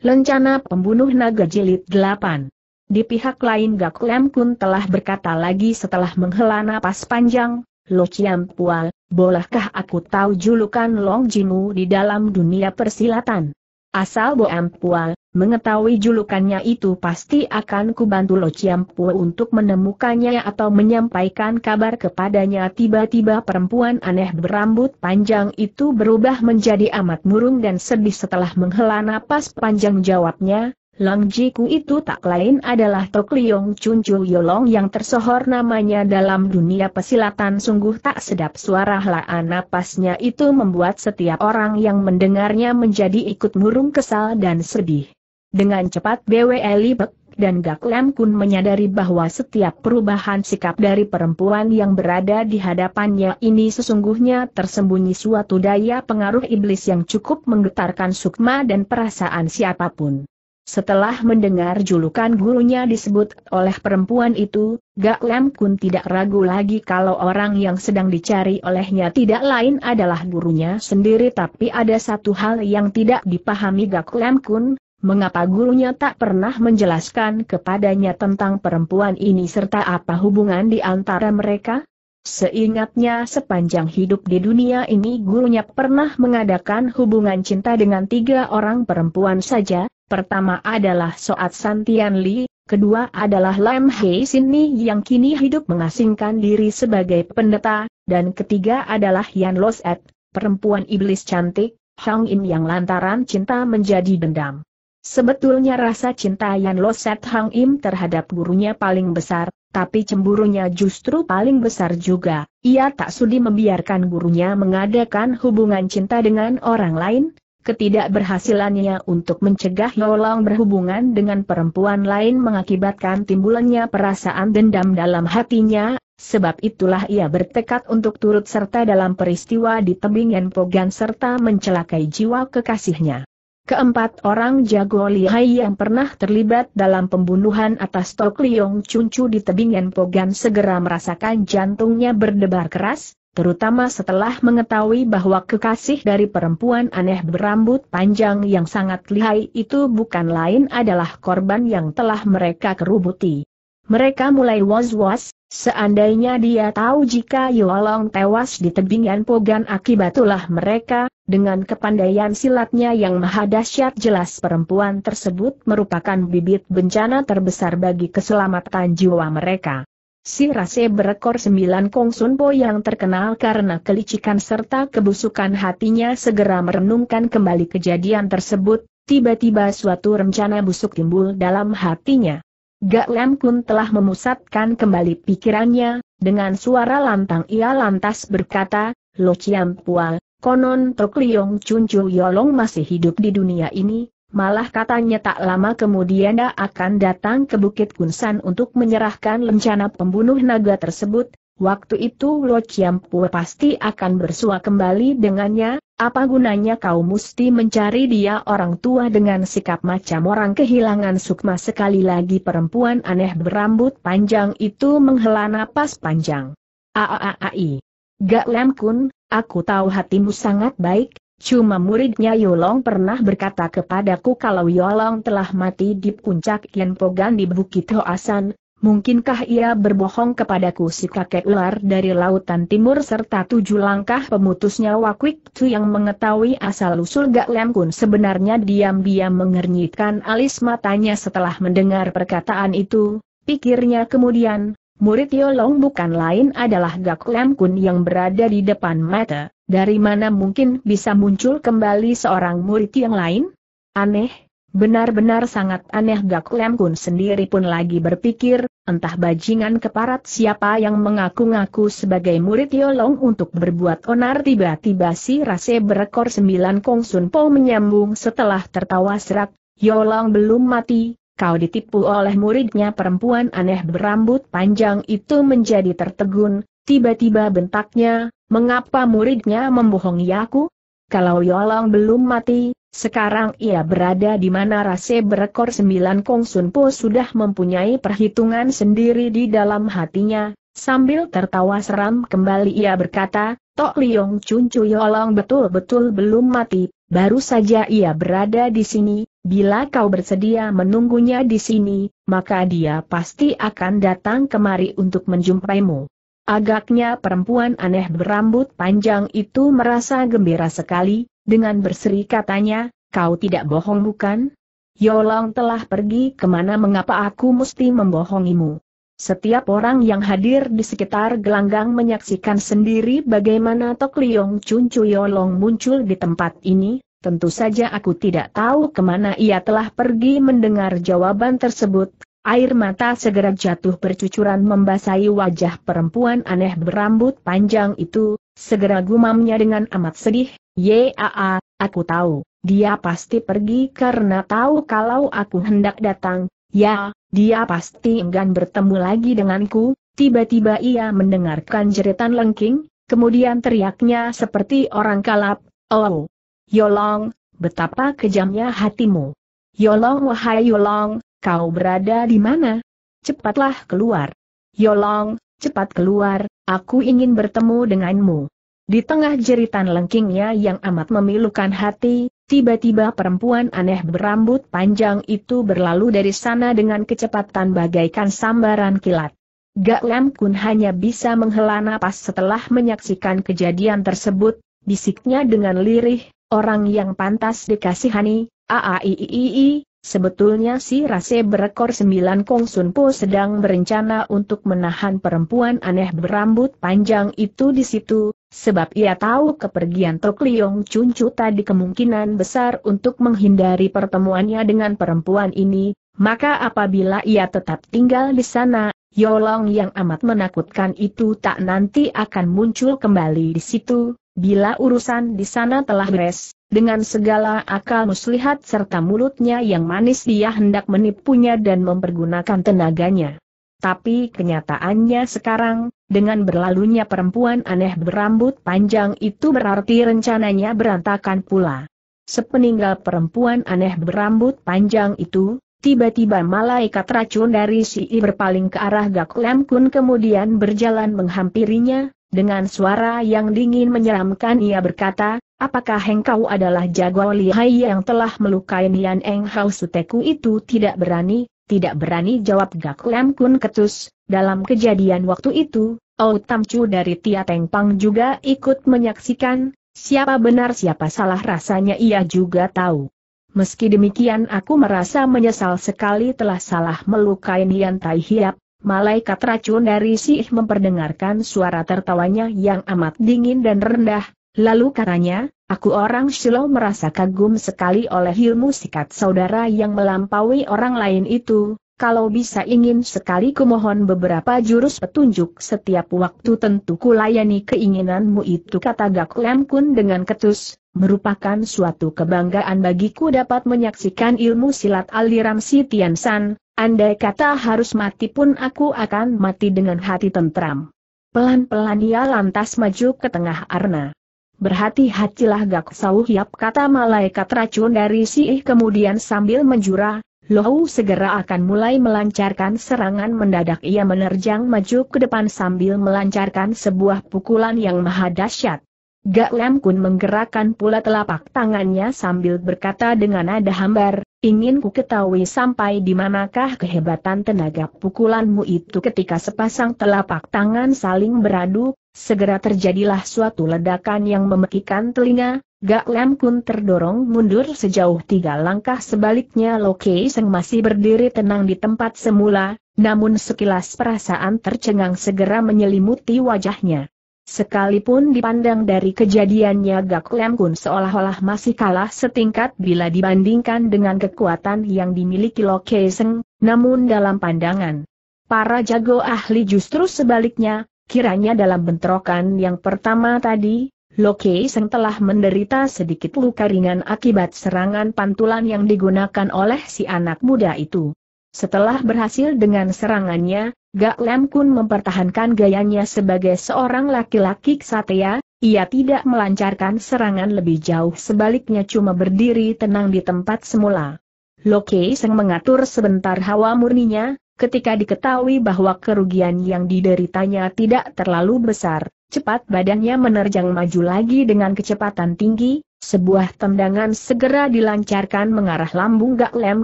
Lencana Pembunuh Naga Jilid 8 Di pihak lain Gak Lem Kun telah berkata lagi setelah menghela napas panjang, Lo Chiam Pua, bolehkah aku tahu julukan Long Jimu di dalam dunia persilatan? Asal Bo Ampua, mengetahui julukannya itu pasti akan kubantu Lo Ciampua untuk menemukannya atau menyampaikan kabar kepadanya tiba-tiba perempuan aneh berambut panjang itu berubah menjadi amat murung dan sedih setelah menghela napas panjang jawabnya, Lam Jiku itu tak lain adalah Tok Liong Chun Chul Yolong yang tersohor namanya dalam dunia pesilatan sungguh tak sedap suara helaan napasnya itu membuat setiap orang yang mendengarnya menjadi ikut murung kesal dan sedih. Dengan cepat Bwe Libek dan Gak Lam Kun menyadari bahwa setiap perubahan sikap dari perempuan yang berada di hadapannya ini sesungguhnya tersembunyi suatu daya pengaruh iblis yang cukup menggetarkan sukma dan perasaan siapapun. Setelah mendengar julukan gurunya disebut oleh perempuan itu, Gak Lem Kun tidak ragu lagi kalau orang yang sedang dicari olehnya tidak lain adalah gurunya sendiri tapi ada satu hal yang tidak dipahami Gak Lem Kun, mengapa gurunya tak pernah menjelaskan kepadanya tentang perempuan ini serta apa hubungan di antara mereka? Seingatnya sepanjang hidup di dunia ini gurunya pernah mengadakan hubungan cinta dengan tiga orang perempuan saja, Pertama adalah Soat Santian Li, kedua adalah Lam Hei Sini yang kini hidup mengasingkan diri sebagai pendeta, dan ketiga adalah Yan Los Et, perempuan iblis cantik, Hang Im yang lantaran cinta menjadi dendam. Sebetulnya rasa cinta Yan Loset Hang Im terhadap gurunya paling besar, tapi cemburunya justru paling besar juga. Ia tak sudi membiarkan gurunya mengadakan hubungan cinta dengan orang lain, Ketidakberhasilannya untuk mencegah Yolong berhubungan dengan perempuan lain mengakibatkan timbulannya perasaan dendam dalam hatinya, sebab itulah ia bertekad untuk turut serta dalam peristiwa di tebing Enpogan serta mencelakai jiwa kekasihnya. Keempat orang jago lihai yang pernah terlibat dalam pembunuhan atas Tok Liong Cuncu di tebing Pogan segera merasakan jantungnya berdebar keras, terutama setelah mengetahui bahwa kekasih dari perempuan aneh berambut panjang yang sangat lihai itu bukan lain adalah korban yang telah mereka kerubuti. Mereka mulai was-was, seandainya dia tahu jika Yolong tewas di tebingan Pogan akibat ulah mereka, dengan kepandaian silatnya yang maha dahsyat jelas perempuan tersebut merupakan bibit bencana terbesar bagi keselamatan jiwa mereka. Si Rase berekor sembilan Sun Po yang terkenal karena kelicikan serta kebusukan hatinya segera merenungkan kembali kejadian tersebut, tiba-tiba suatu rencana busuk timbul dalam hatinya. Gak Lam Kun telah memusatkan kembali pikirannya, dengan suara lantang ia lantas berkata, Lo Chiam Pua, konon Tok Liong Chun Chu Yolong masih hidup di dunia ini, Malah katanya tak lama kemudian dia akan datang ke Bukit Kunsan untuk menyerahkan lencana pembunuh naga tersebut, Waktu itu Lo Chiampu pasti akan bersua kembali dengannya, apa gunanya kau mesti mencari dia orang tua dengan sikap macam orang kehilangan sukma sekali lagi perempuan aneh berambut panjang itu menghela napas panjang. Aaai. Gak Lem Kun, aku tahu hatimu sangat baik, Cuma muridnya Yolong pernah berkata kepadaku kalau Yolong telah mati di puncak Pogan di Bukit Hoasan, mungkinkah ia berbohong kepadaku si kakek ular dari lautan timur serta tujuh langkah pemutusnya Wakwik Tu yang mengetahui asal-usul Gak Lem Kun sebenarnya diam-diam mengernyitkan alis matanya setelah mendengar perkataan itu, pikirnya kemudian, Murid Yolong bukan lain adalah Gak Lam Kun yang berada di depan mata, dari mana mungkin bisa muncul kembali seorang murid yang lain? Aneh, benar-benar sangat aneh Gak Lam Kun sendiri pun lagi berpikir, entah bajingan keparat siapa yang mengaku-ngaku sebagai murid Yolong untuk berbuat onar tiba-tiba si rase berekor sembilan Kong Sun Po menyambung setelah tertawa serak, Yolong belum mati, kau ditipu oleh muridnya perempuan aneh berambut panjang itu menjadi tertegun, tiba-tiba bentaknya, mengapa muridnya membohongi aku? Kalau Yolong belum mati, sekarang ia berada di mana rase berekor sembilan Sun Po sudah mempunyai perhitungan sendiri di dalam hatinya, sambil tertawa seram kembali ia berkata, Tok Liong Chun Yolong betul-betul belum mati, baru saja ia berada di sini, bila kau bersedia menunggunya di sini, maka dia pasti akan datang kemari untuk menjumpaimu. Agaknya perempuan aneh berambut panjang itu merasa gembira sekali, dengan berseri katanya, kau tidak bohong bukan? Yolong telah pergi kemana mengapa aku mesti membohongimu? Setiap orang yang hadir di sekitar gelanggang menyaksikan sendiri bagaimana Tok Liong Chun Chuyolong muncul di tempat ini, tentu saja aku tidak tahu kemana ia telah pergi mendengar jawaban tersebut, air mata segera jatuh bercucuran membasahi wajah perempuan aneh berambut panjang itu, segera gumamnya dengan amat sedih, Yaa, aku tahu, dia pasti pergi karena tahu kalau aku hendak datang, Ya, dia pasti enggan bertemu lagi denganku, tiba-tiba ia mendengarkan jeritan lengking, kemudian teriaknya seperti orang kalap, Oh, Yolong, betapa kejamnya hatimu. Yolong wahai Yolong, kau berada di mana? Cepatlah keluar. Yolong, cepat keluar, aku ingin bertemu denganmu. Di tengah jeritan lengkingnya yang amat memilukan hati, Tiba-tiba perempuan aneh berambut panjang itu berlalu dari sana dengan kecepatan bagaikan sambaran kilat. Gak Lam Kun hanya bisa menghela napas setelah menyaksikan kejadian tersebut, bisiknya dengan lirih, orang yang pantas dikasihani, aaiii, Sebetulnya si Rase berekor sembilan Kong Sun Po sedang berencana untuk menahan perempuan aneh berambut panjang itu di situ, sebab ia tahu kepergian Tok Liong Cuncu tadi kemungkinan besar untuk menghindari pertemuannya dengan perempuan ini, maka apabila ia tetap tinggal di sana, Yolong yang amat menakutkan itu tak nanti akan muncul kembali di situ, bila urusan di sana telah beres, dengan segala akal muslihat serta mulutnya yang manis dia hendak menipunya dan mempergunakan tenaganya. Tapi kenyataannya sekarang, dengan berlalunya perempuan aneh berambut panjang itu berarti rencananya berantakan pula. Sepeninggal perempuan aneh berambut panjang itu, tiba-tiba malaikat racun dari si I berpaling ke arah gaklem Kun kemudian berjalan menghampirinya, dengan suara yang dingin menyeramkan ia berkata, Apakah engkau adalah jago lihai yang telah melukai Nian Eng Hao Suteku itu tidak berani, tidak berani jawab Gak Lam Kun Ketus, dalam kejadian waktu itu, Ou Tam Chu dari Tia Teng Pang juga ikut menyaksikan, siapa benar siapa salah rasanya ia juga tahu. Meski demikian aku merasa menyesal sekali telah salah melukai Nian Tai Hiap, malaikat racun dari Sih memperdengarkan suara tertawanya yang amat dingin dan rendah, Lalu katanya, aku orang Shiloh merasa kagum sekali oleh ilmu sikat saudara yang melampaui orang lain itu, kalau bisa ingin sekali kumohon beberapa jurus petunjuk setiap waktu tentu kulayani keinginanmu itu kata Gak Lam Kun dengan ketus, merupakan suatu kebanggaan bagiku dapat menyaksikan ilmu silat aliran si Tian San, andai kata harus mati pun aku akan mati dengan hati tentram. Pelan-pelan ia lantas maju ke tengah Arna. Berhati-hatilah Gak sauhiap kata malaikat racun dari Siih kemudian sambil menjura, Lohu segera akan mulai melancarkan serangan mendadak ia menerjang maju ke depan sambil melancarkan sebuah pukulan yang maha dahsyat. Gak Lam Kun menggerakkan pula telapak tangannya sambil berkata dengan nada hambar, ingin ku ketahui sampai di manakah kehebatan tenaga pukulanmu itu ketika sepasang telapak tangan saling beradu, segera terjadilah suatu ledakan yang memekikan telinga, Gak Lam Kun terdorong mundur sejauh tiga langkah sebaliknya Loki Seng masih berdiri tenang di tempat semula, namun sekilas perasaan tercengang segera menyelimuti wajahnya. Sekalipun dipandang dari kejadiannya Gak Lem Kun seolah-olah masih kalah setingkat bila dibandingkan dengan kekuatan yang dimiliki Lo Seng, namun dalam pandangan para jago ahli justru sebaliknya, kiranya dalam bentrokan yang pertama tadi, Lo Seng telah menderita sedikit luka ringan akibat serangan pantulan yang digunakan oleh si anak muda itu. Setelah berhasil dengan serangannya, Gak Lem Kun mempertahankan gayanya sebagai seorang laki-laki ksatria, ia tidak melancarkan serangan lebih jauh sebaliknya cuma berdiri tenang di tempat semula. Loke Seng mengatur sebentar hawa murninya, ketika diketahui bahwa kerugian yang dideritanya tidak terlalu besar, cepat badannya menerjang maju lagi dengan kecepatan tinggi, sebuah tendangan segera dilancarkan mengarah lambung Gak Lem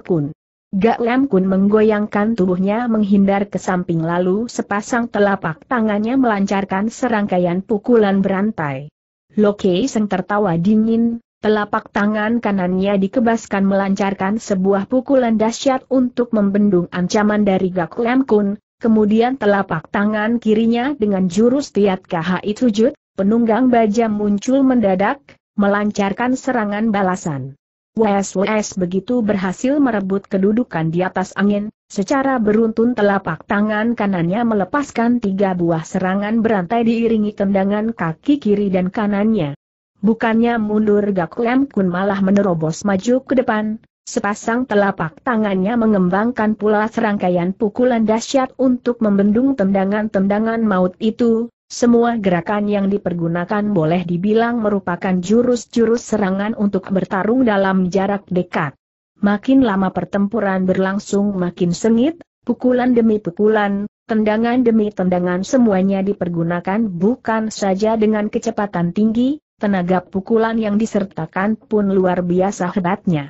Kun. Gak Lam Kun menggoyangkan tubuhnya menghindar ke samping lalu sepasang telapak tangannya melancarkan serangkaian pukulan berantai. Loke Seng tertawa dingin, telapak tangan kanannya dikebaskan melancarkan sebuah pukulan dahsyat untuk membendung ancaman dari Gak Lam Kun, kemudian telapak tangan kirinya dengan jurus Tiat KHI jut, penunggang baja muncul mendadak, melancarkan serangan balasan. Wes wes begitu berhasil merebut kedudukan di atas angin, secara beruntun telapak tangan kanannya melepaskan tiga buah serangan berantai diiringi tendangan kaki kiri dan kanannya. Bukannya mundur Lem Kun malah menerobos maju ke depan, sepasang telapak tangannya mengembangkan pula serangkaian pukulan dahsyat untuk membendung tendangan-tendangan maut itu, semua gerakan yang dipergunakan boleh dibilang merupakan jurus-jurus serangan untuk bertarung dalam jarak dekat. Makin lama pertempuran berlangsung makin sengit, pukulan demi pukulan, tendangan demi tendangan semuanya dipergunakan bukan saja dengan kecepatan tinggi, tenaga pukulan yang disertakan pun luar biasa hebatnya.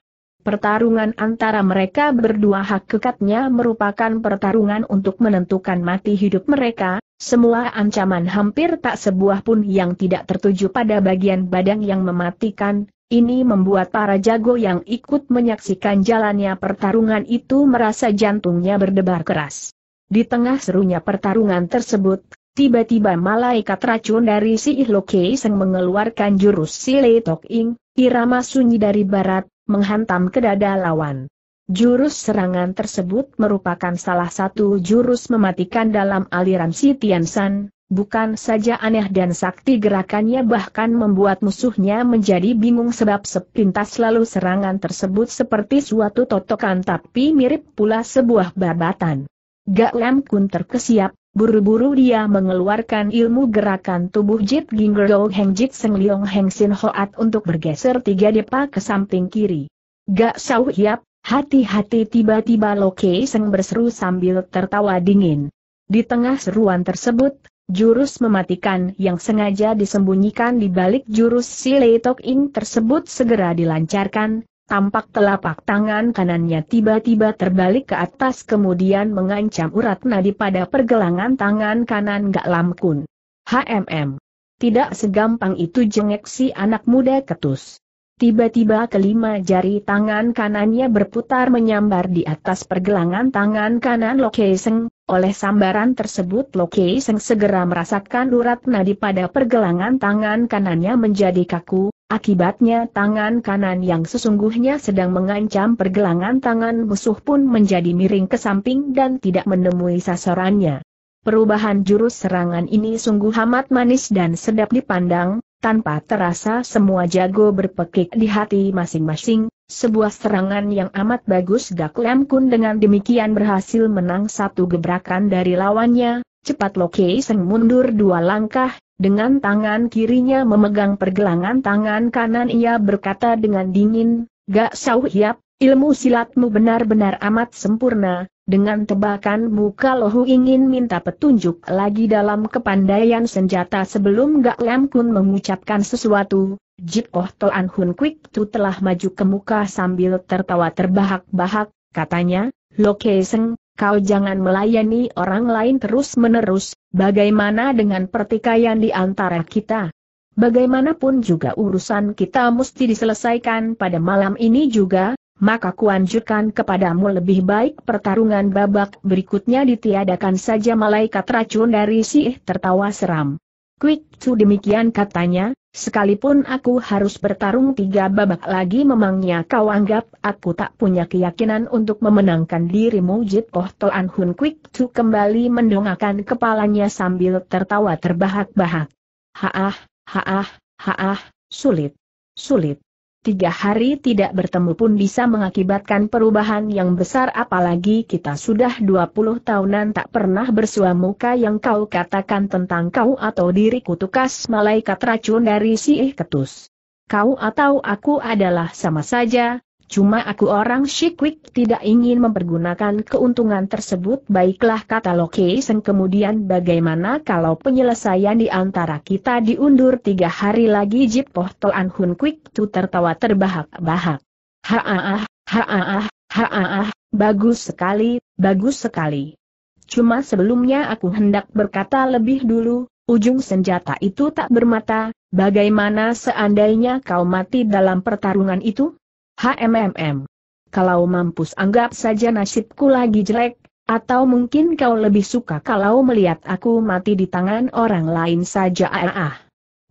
Pertarungan antara mereka berdua hakikatnya merupakan pertarungan untuk menentukan mati hidup mereka, semua ancaman hampir tak sebuah pun yang tidak tertuju pada bagian badan yang mematikan, ini membuat para jago yang ikut menyaksikan jalannya pertarungan itu merasa jantungnya berdebar keras. Di tengah serunya pertarungan tersebut, tiba-tiba malaikat racun dari si Ihlo Keiseng mengeluarkan jurus si Ing, irama sunyi dari barat, menghantam ke dada lawan. Jurus serangan tersebut merupakan salah satu jurus mematikan dalam aliran si San, bukan saja aneh dan sakti gerakannya bahkan membuat musuhnya menjadi bingung sebab sepintas lalu serangan tersebut seperti suatu totokan tapi mirip pula sebuah babatan. Gak Lam Kun terkesiap, Buru-buru dia mengeluarkan ilmu gerakan tubuh Jit Ginger Heng Jit Seng liong Heng Sin Hoat untuk bergeser tiga depa ke samping kiri. Gak sau hiap, hati-hati tiba-tiba Loke Seng berseru sambil tertawa dingin. Di tengah seruan tersebut, jurus mematikan yang sengaja disembunyikan di balik jurus si Leitok Ing tersebut segera dilancarkan, Tampak telapak tangan kanannya tiba-tiba terbalik ke atas kemudian mengancam urat nadi pada pergelangan tangan kanan Gak Lam Kun. HMM. Tidak segampang itu jengek si anak muda ketus. Tiba-tiba kelima jari tangan kanannya berputar menyambar di atas pergelangan tangan kanan Lokeseng, oleh sambaran tersebut Lokeseng segera merasakan urat nadi pada pergelangan tangan kanannya menjadi kaku, Akibatnya tangan kanan yang sesungguhnya sedang mengancam pergelangan tangan musuh pun menjadi miring ke samping dan tidak menemui sasarannya. Perubahan jurus serangan ini sungguh amat manis dan sedap dipandang, tanpa terasa semua jago berpekik di hati masing-masing, sebuah serangan yang amat bagus Gak Lem Kun dengan demikian berhasil menang satu gebrakan dari lawannya, cepat Kei Seng mundur dua langkah, dengan tangan kirinya memegang pergelangan tangan kanan ia berkata dengan dingin, Gak sauh yap, ilmu silatmu benar-benar amat sempurna, dengan tebakanmu kalau ingin minta petunjuk lagi dalam kepandaian senjata sebelum Gak Lam Kun mengucapkan sesuatu, Jit Oh Toan Hun Quick Tu telah maju ke muka sambil tertawa terbahak-bahak, katanya, Lo Seng, kau jangan melayani orang lain terus-menerus, bagaimana dengan pertikaian di antara kita? Bagaimanapun juga urusan kita mesti diselesaikan pada malam ini juga, maka kuanjurkan kepadamu lebih baik pertarungan babak berikutnya ditiadakan saja malaikat racun dari sih tertawa seram. Quick Chu demikian katanya, sekalipun aku harus bertarung tiga babak lagi memangnya kau anggap aku tak punya keyakinan untuk memenangkan dirimu Jit Poh Toan Hun Quick Chu kembali mendongakkan kepalanya sambil tertawa terbahak-bahak. Haah, haah, haah, sulit. Sulit tiga hari tidak bertemu pun bisa mengakibatkan perubahan yang besar apalagi kita sudah 20 tahunan tak pernah bersua muka. yang kau katakan tentang kau atau diriku tukas malaikat racun dari si ketus. Kau atau aku adalah sama saja, Cuma aku orang Shikwik tidak ingin mempergunakan keuntungan tersebut baiklah kata Lokesen kemudian bagaimana kalau penyelesaian di antara kita diundur tiga hari lagi Jip Poh Toan Hun Kwik tu tertawa terbahak-bahak. Haaah, haaah, ah bagus sekali, bagus sekali. Cuma sebelumnya aku hendak berkata lebih dulu, ujung senjata itu tak bermata, bagaimana seandainya kau mati dalam pertarungan itu? HMMM. Kalau mampus anggap saja nasibku lagi jelek, atau mungkin kau lebih suka kalau melihat aku mati di tangan orang lain saja ah.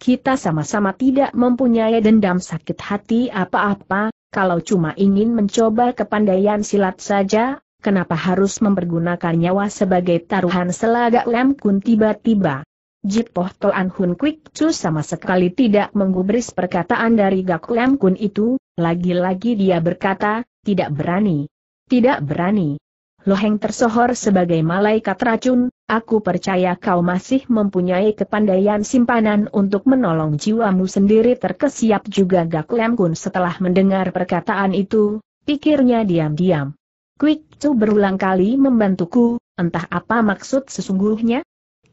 Kita sama-sama tidak mempunyai dendam sakit hati apa-apa, kalau cuma ingin mencoba kepandaian silat saja, kenapa harus mempergunakan nyawa sebagai taruhan selagak lem kun tiba-tiba. Jipoh Toan Hun Kwik Chu sama sekali tidak menggubris perkataan dari Gak Lam Kun itu, lagi-lagi dia berkata, tidak berani. Tidak berani. Loheng tersohor sebagai malaikat racun, aku percaya kau masih mempunyai kepandaian simpanan untuk menolong jiwamu sendiri terkesiap juga Gak Lam Kun setelah mendengar perkataan itu, pikirnya diam-diam. Kwik Chu berulang kali membantuku, entah apa maksud sesungguhnya,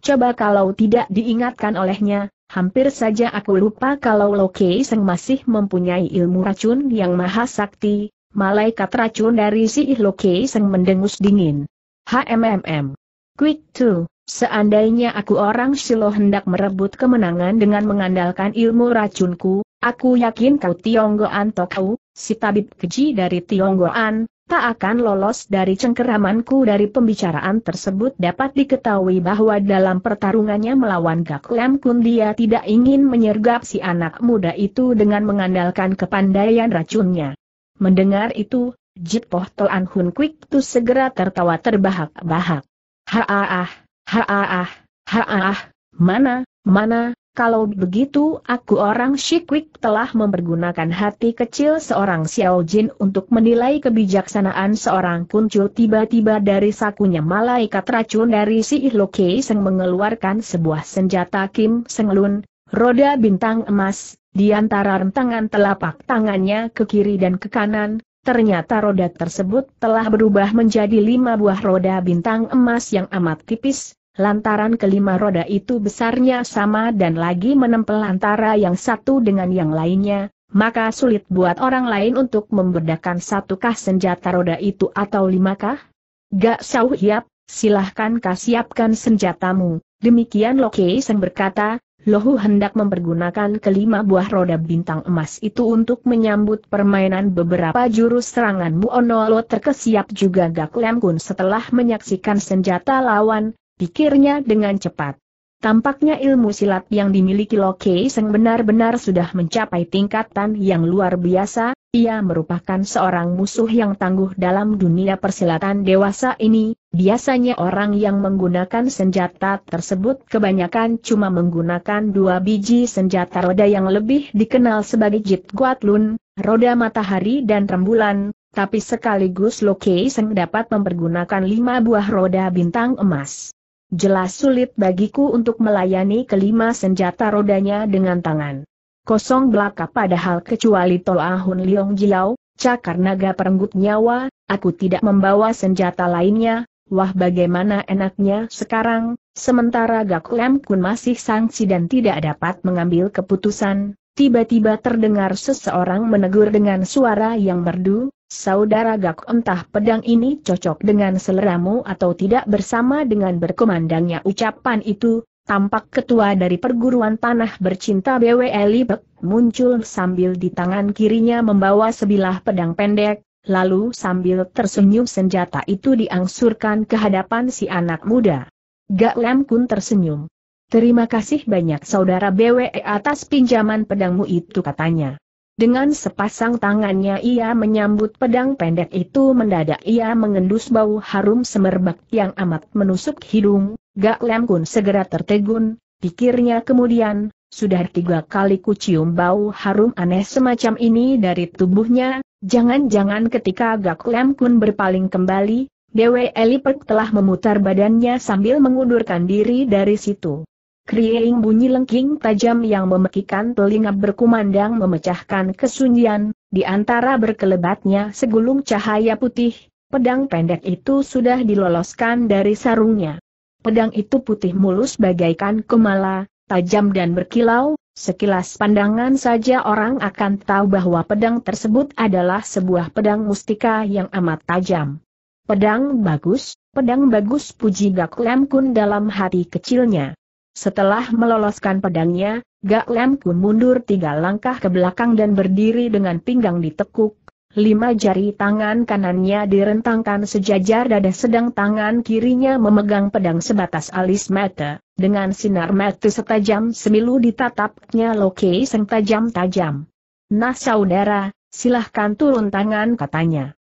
Coba kalau tidak diingatkan olehnya, hampir saja aku lupa kalau Loke Seng masih mempunyai ilmu racun yang maha sakti, malaikat racun dari si Loke Seng mendengus dingin. HMMM. Quick to, seandainya aku orang Silo hendak merebut kemenangan dengan mengandalkan ilmu racunku, aku yakin kau Tionggoan Tokau, si tabib keji dari Tionggoan, tak akan lolos dari cengkeramanku dari pembicaraan tersebut dapat diketahui bahwa dalam pertarungannya melawan Gak Lam Kun dia tidak ingin menyergap si anak muda itu dengan mengandalkan kepandaian racunnya. Mendengar itu, Jipoh Toan Hun Kwik Tu segera tertawa terbahak-bahak. ha-ah-ah, ha-ah-ah, mana, mana, kalau begitu aku orang Shikwik telah mempergunakan hati kecil seorang Xiao Jin untuk menilai kebijaksanaan seorang kuncu tiba-tiba dari sakunya malaikat racun dari si Kei Seng mengeluarkan sebuah senjata Kim Lun, roda bintang emas, di antara rentangan telapak tangannya ke kiri dan ke kanan, ternyata roda tersebut telah berubah menjadi lima buah roda bintang emas yang amat tipis, lantaran kelima roda itu besarnya sama dan lagi menempel antara yang satu dengan yang lainnya, maka sulit buat orang lain untuk membedakan satukah senjata roda itu atau limakah? Gak sauh yap, silahkan kah siapkan senjatamu, demikian Lokei Seng berkata, Lohu hendak mempergunakan kelima buah roda bintang emas itu untuk menyambut permainan beberapa jurus serangan Muonolo terkesiap juga Gak klemgun setelah menyaksikan senjata lawan, pikirnya dengan cepat. Tampaknya ilmu silat yang dimiliki Loke Seng benar-benar sudah mencapai tingkatan yang luar biasa, ia merupakan seorang musuh yang tangguh dalam dunia persilatan dewasa ini, biasanya orang yang menggunakan senjata tersebut kebanyakan cuma menggunakan dua biji senjata roda yang lebih dikenal sebagai Jit Guat Lun, roda matahari dan rembulan, tapi sekaligus Loke Seng dapat mempergunakan lima buah roda bintang emas. Jelas sulit bagiku untuk melayani kelima senjata rodanya dengan tangan. Kosong belaka padahal kecuali Hun Liong Jiao, cakar naga perenggut nyawa, aku tidak membawa senjata lainnya, wah bagaimana enaknya sekarang, sementara Gak Lem Kun masih sangsi dan tidak dapat mengambil keputusan, Tiba-tiba terdengar seseorang menegur dengan suara yang merdu, Saudara Gak entah pedang ini cocok dengan seleramu atau tidak bersama dengan berkomandangnya ucapan itu, tampak ketua dari perguruan tanah bercinta BW Elibek muncul sambil di tangan kirinya membawa sebilah pedang pendek, lalu sambil tersenyum senjata itu diangsurkan ke hadapan si anak muda. Gak Lam Kun tersenyum. Terima kasih banyak saudara BWE atas pinjaman pedangmu itu katanya. Dengan sepasang tangannya ia menyambut pedang pendek itu mendadak ia mengendus bau harum semerbak yang amat menusuk hidung, Gak Lem Kun segera tertegun, pikirnya kemudian, sudah tiga kali kucium bau harum aneh semacam ini dari tubuhnya, jangan-jangan ketika Gak Lem Kun berpaling kembali, Dewi Elipek telah memutar badannya sambil mengundurkan diri dari situ. Kriing bunyi lengking tajam yang memekikan telinga berkumandang memecahkan kesunyian, di antara berkelebatnya segulung cahaya putih, pedang pendek itu sudah diloloskan dari sarungnya. Pedang itu putih mulus bagaikan kemala, tajam dan berkilau, sekilas pandangan saja orang akan tahu bahwa pedang tersebut adalah sebuah pedang mustika yang amat tajam. Pedang bagus, pedang bagus puji Gak Lem Kun dalam hati kecilnya. Setelah meloloskan pedangnya, Gak Lem kun mundur tiga langkah ke belakang dan berdiri dengan pinggang ditekuk. Lima jari tangan kanannya direntangkan sejajar dada sedang tangan kirinya memegang pedang sebatas alis mata. Dengan sinar mata setajam semilu ditatapnya Loki seng tajam-tajam. Nah saudara, silahkan turun tangan katanya.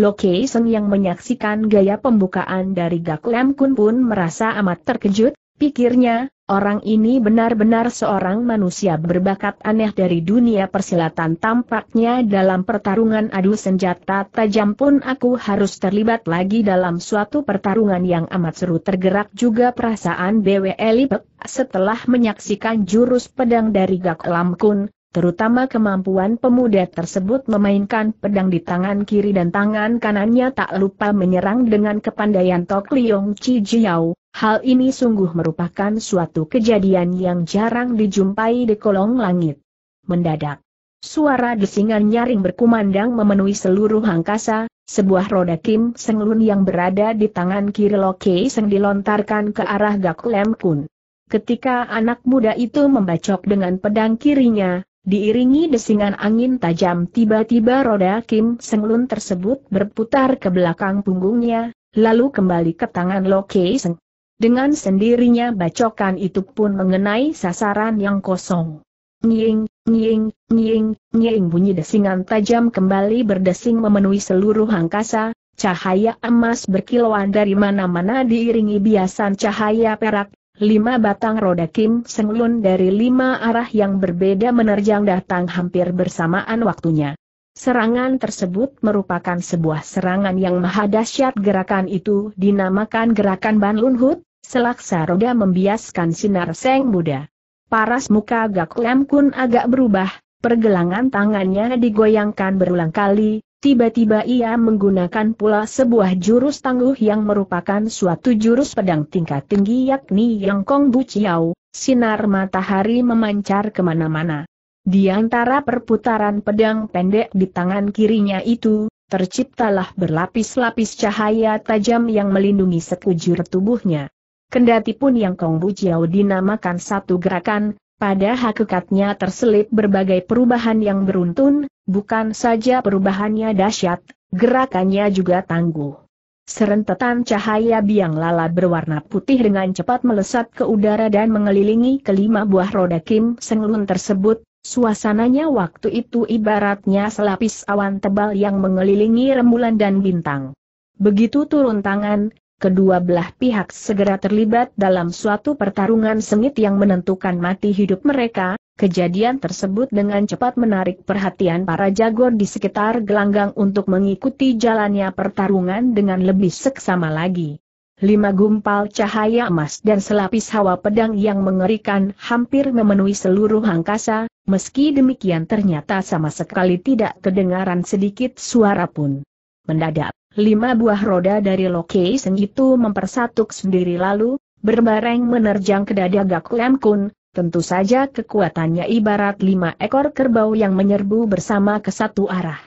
Loki Seng yang menyaksikan gaya pembukaan dari Gak Lem Kun pun merasa amat terkejut, pikirnya, Orang ini benar-benar seorang manusia berbakat aneh dari dunia persilatan tampaknya dalam pertarungan adu senjata tajam pun aku harus terlibat lagi dalam suatu pertarungan yang amat seru tergerak juga perasaan BW Elipek setelah menyaksikan jurus pedang dari Gak Lam Kun, terutama kemampuan pemuda tersebut memainkan pedang di tangan kiri dan tangan kanannya tak lupa menyerang dengan kepandaian Tok Liong Chi Jiao, Hal ini sungguh merupakan suatu kejadian yang jarang dijumpai di kolong langit. Mendadak, suara desingan nyaring berkumandang memenuhi seluruh angkasa, sebuah roda Kim Senglun yang berada di tangan kiri Loke Seng dilontarkan ke arah Gak Lem Kun. Ketika anak muda itu membacok dengan pedang kirinya, diiringi desingan angin tajam tiba-tiba roda Kim Senglun tersebut berputar ke belakang punggungnya, lalu kembali ke tangan Loke Seng. Dengan sendirinya bacokan itu pun mengenai sasaran yang kosong. Nying, nying, nying, nying bunyi desingan tajam kembali berdesing memenuhi seluruh angkasa, cahaya emas berkilauan dari mana-mana diiringi biasan cahaya perak, lima batang roda Kim Senglun dari lima arah yang berbeda menerjang datang hampir bersamaan waktunya. Serangan tersebut merupakan sebuah serangan yang maha dahsyat gerakan itu dinamakan gerakan Ban lunhut selaksa roda membiaskan sinar Seng muda. Paras muka Gak Lem Kun agak berubah, pergelangan tangannya digoyangkan berulang kali, tiba-tiba ia menggunakan pula sebuah jurus tangguh yang merupakan suatu jurus pedang tingkat tinggi yakni Yang Kong Bu Chiao, sinar matahari memancar kemana-mana. Di antara perputaran pedang pendek di tangan kirinya itu, terciptalah berlapis-lapis cahaya tajam yang melindungi sekujur tubuhnya. Kendati pun yang Kong jiao dinamakan satu gerakan, pada hakikatnya terselip berbagai perubahan yang beruntun, bukan saja perubahannya dahsyat, gerakannya juga tangguh. Serentetan cahaya biang lala berwarna putih dengan cepat melesat ke udara dan mengelilingi kelima buah roda Kim Senglun tersebut, suasananya waktu itu ibaratnya selapis awan tebal yang mengelilingi rembulan dan bintang. Begitu turun tangan, kedua belah pihak segera terlibat dalam suatu pertarungan sengit yang menentukan mati hidup mereka, kejadian tersebut dengan cepat menarik perhatian para jago di sekitar gelanggang untuk mengikuti jalannya pertarungan dengan lebih seksama lagi. Lima gumpal cahaya emas dan selapis hawa pedang yang mengerikan hampir memenuhi seluruh angkasa, meski demikian ternyata sama sekali tidak kedengaran sedikit suara pun. Mendadak, lima buah roda dari lokasi itu mempersatuk sendiri lalu, berbareng menerjang ke dada Gak Kun, tentu saja kekuatannya ibarat lima ekor kerbau yang menyerbu bersama ke satu arah.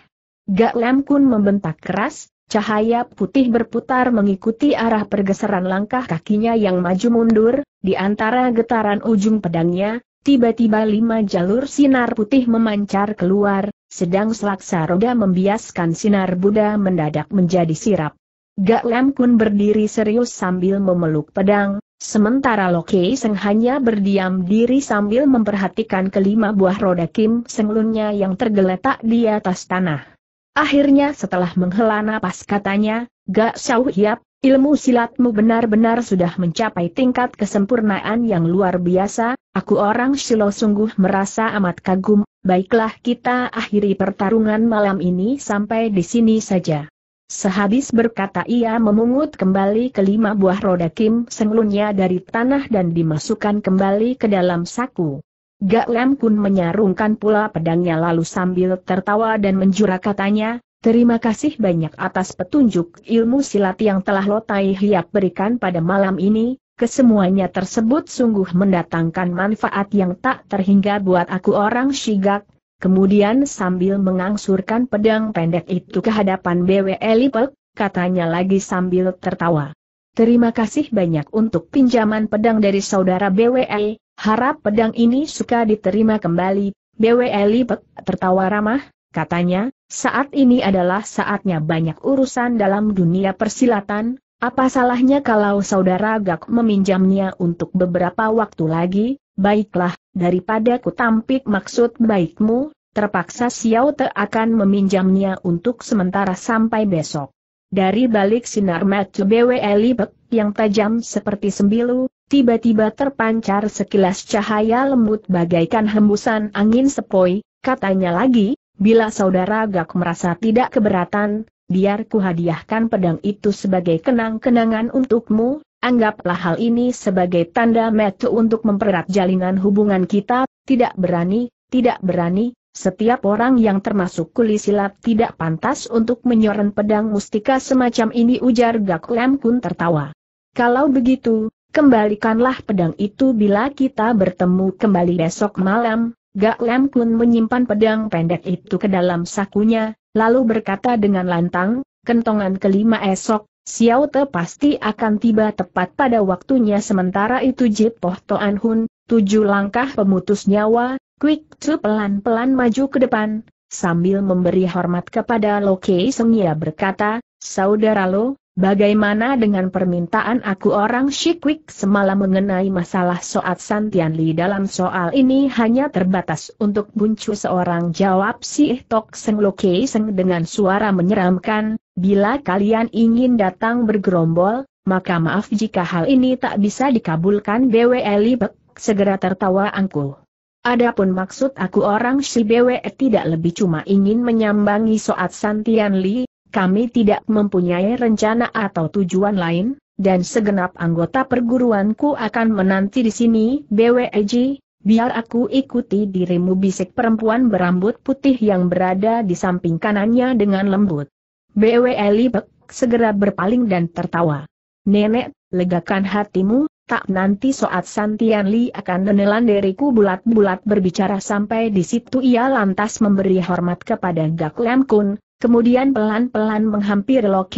Gak Kun membentak keras, Cahaya putih berputar mengikuti arah pergeseran langkah kakinya yang maju mundur, di antara getaran ujung pedangnya, Tiba-tiba lima jalur sinar putih memancar keluar, sedang selaksa roda membiaskan sinar Buddha mendadak menjadi sirap. Gak Lam Kun berdiri serius sambil memeluk pedang, sementara Loke Seng hanya berdiam diri sambil memperhatikan kelima buah roda Kim Seng yang tergeletak di atas tanah. Akhirnya setelah menghela napas katanya, Gak Xiao Hiap, Ilmu silatmu benar-benar sudah mencapai tingkat kesempurnaan yang luar biasa, aku orang Shilo sungguh merasa amat kagum, baiklah kita akhiri pertarungan malam ini sampai di sini saja. Sehabis berkata ia memungut kembali kelima buah roda Kim Senglunnya dari tanah dan dimasukkan kembali ke dalam saku. Gak Lem Kun menyarungkan pula pedangnya lalu sambil tertawa dan menjura katanya, Terima kasih banyak atas petunjuk ilmu silat yang telah Lotai Hiap berikan pada malam ini, kesemuanya tersebut sungguh mendatangkan manfaat yang tak terhingga buat aku orang Shigak. Kemudian sambil mengangsurkan pedang pendek itu ke hadapan BWE Lipek, katanya lagi sambil tertawa. Terima kasih banyak untuk pinjaman pedang dari saudara BWE, harap pedang ini suka diterima kembali. BWE Lipek tertawa ramah, katanya, saat ini adalah saatnya banyak urusan dalam dunia persilatan, apa salahnya kalau saudara Gak meminjamnya untuk beberapa waktu lagi, baiklah, daripada ku tampik maksud baikmu, terpaksa Xiao Te akan meminjamnya untuk sementara sampai besok. Dari balik sinar mata bwe Elibek yang tajam seperti sembilu, tiba-tiba terpancar sekilas cahaya lembut bagaikan hembusan angin sepoi, katanya lagi, Bila saudara Gak merasa tidak keberatan, biar ku hadiahkan pedang itu sebagai kenang-kenangan untukmu, anggaplah hal ini sebagai tanda metu untuk mempererat jalinan hubungan kita, tidak berani, tidak berani, setiap orang yang termasuk kuli tidak pantas untuk menyoren pedang mustika semacam ini ujar Gak Lem Kun tertawa. Kalau begitu, kembalikanlah pedang itu bila kita bertemu kembali besok malam, Gak Lem Kun menyimpan pedang pendek itu ke dalam sakunya, lalu berkata dengan lantang, kentongan kelima esok, Xiao Te pasti akan tiba tepat pada waktunya sementara itu Jip Poh Toan Hun, tujuh langkah pemutus nyawa, Quick Chu pelan-pelan maju ke depan, sambil memberi hormat kepada Loke Sengia berkata, Saudara Lo, Bagaimana dengan permintaan aku orang Shikwik semalam mengenai masalah Soat Santianli dalam soal ini hanya terbatas untuk muncul seorang jawab si Tok Seng Seng dengan suara menyeramkan, bila kalian ingin datang bergerombol, maka maaf jika hal ini tak bisa dikabulkan Dewi Bek, segera tertawa angkuh. Adapun maksud aku orang si Bwe tidak lebih cuma ingin menyambangi Soat Santianli kami tidak mempunyai rencana atau tujuan lain, dan segenap anggota perguruanku akan menanti di sini, BWG, biar aku ikuti dirimu bisik perempuan berambut putih yang berada di samping kanannya dengan lembut. BWE segera berpaling dan tertawa. Nenek, legakan hatimu, tak nanti Soat Santian Li akan menelan diriku bulat-bulat berbicara sampai di situ ia lantas memberi hormat kepada Gak Lam Kun, Kemudian pelan-pelan menghampiri Lo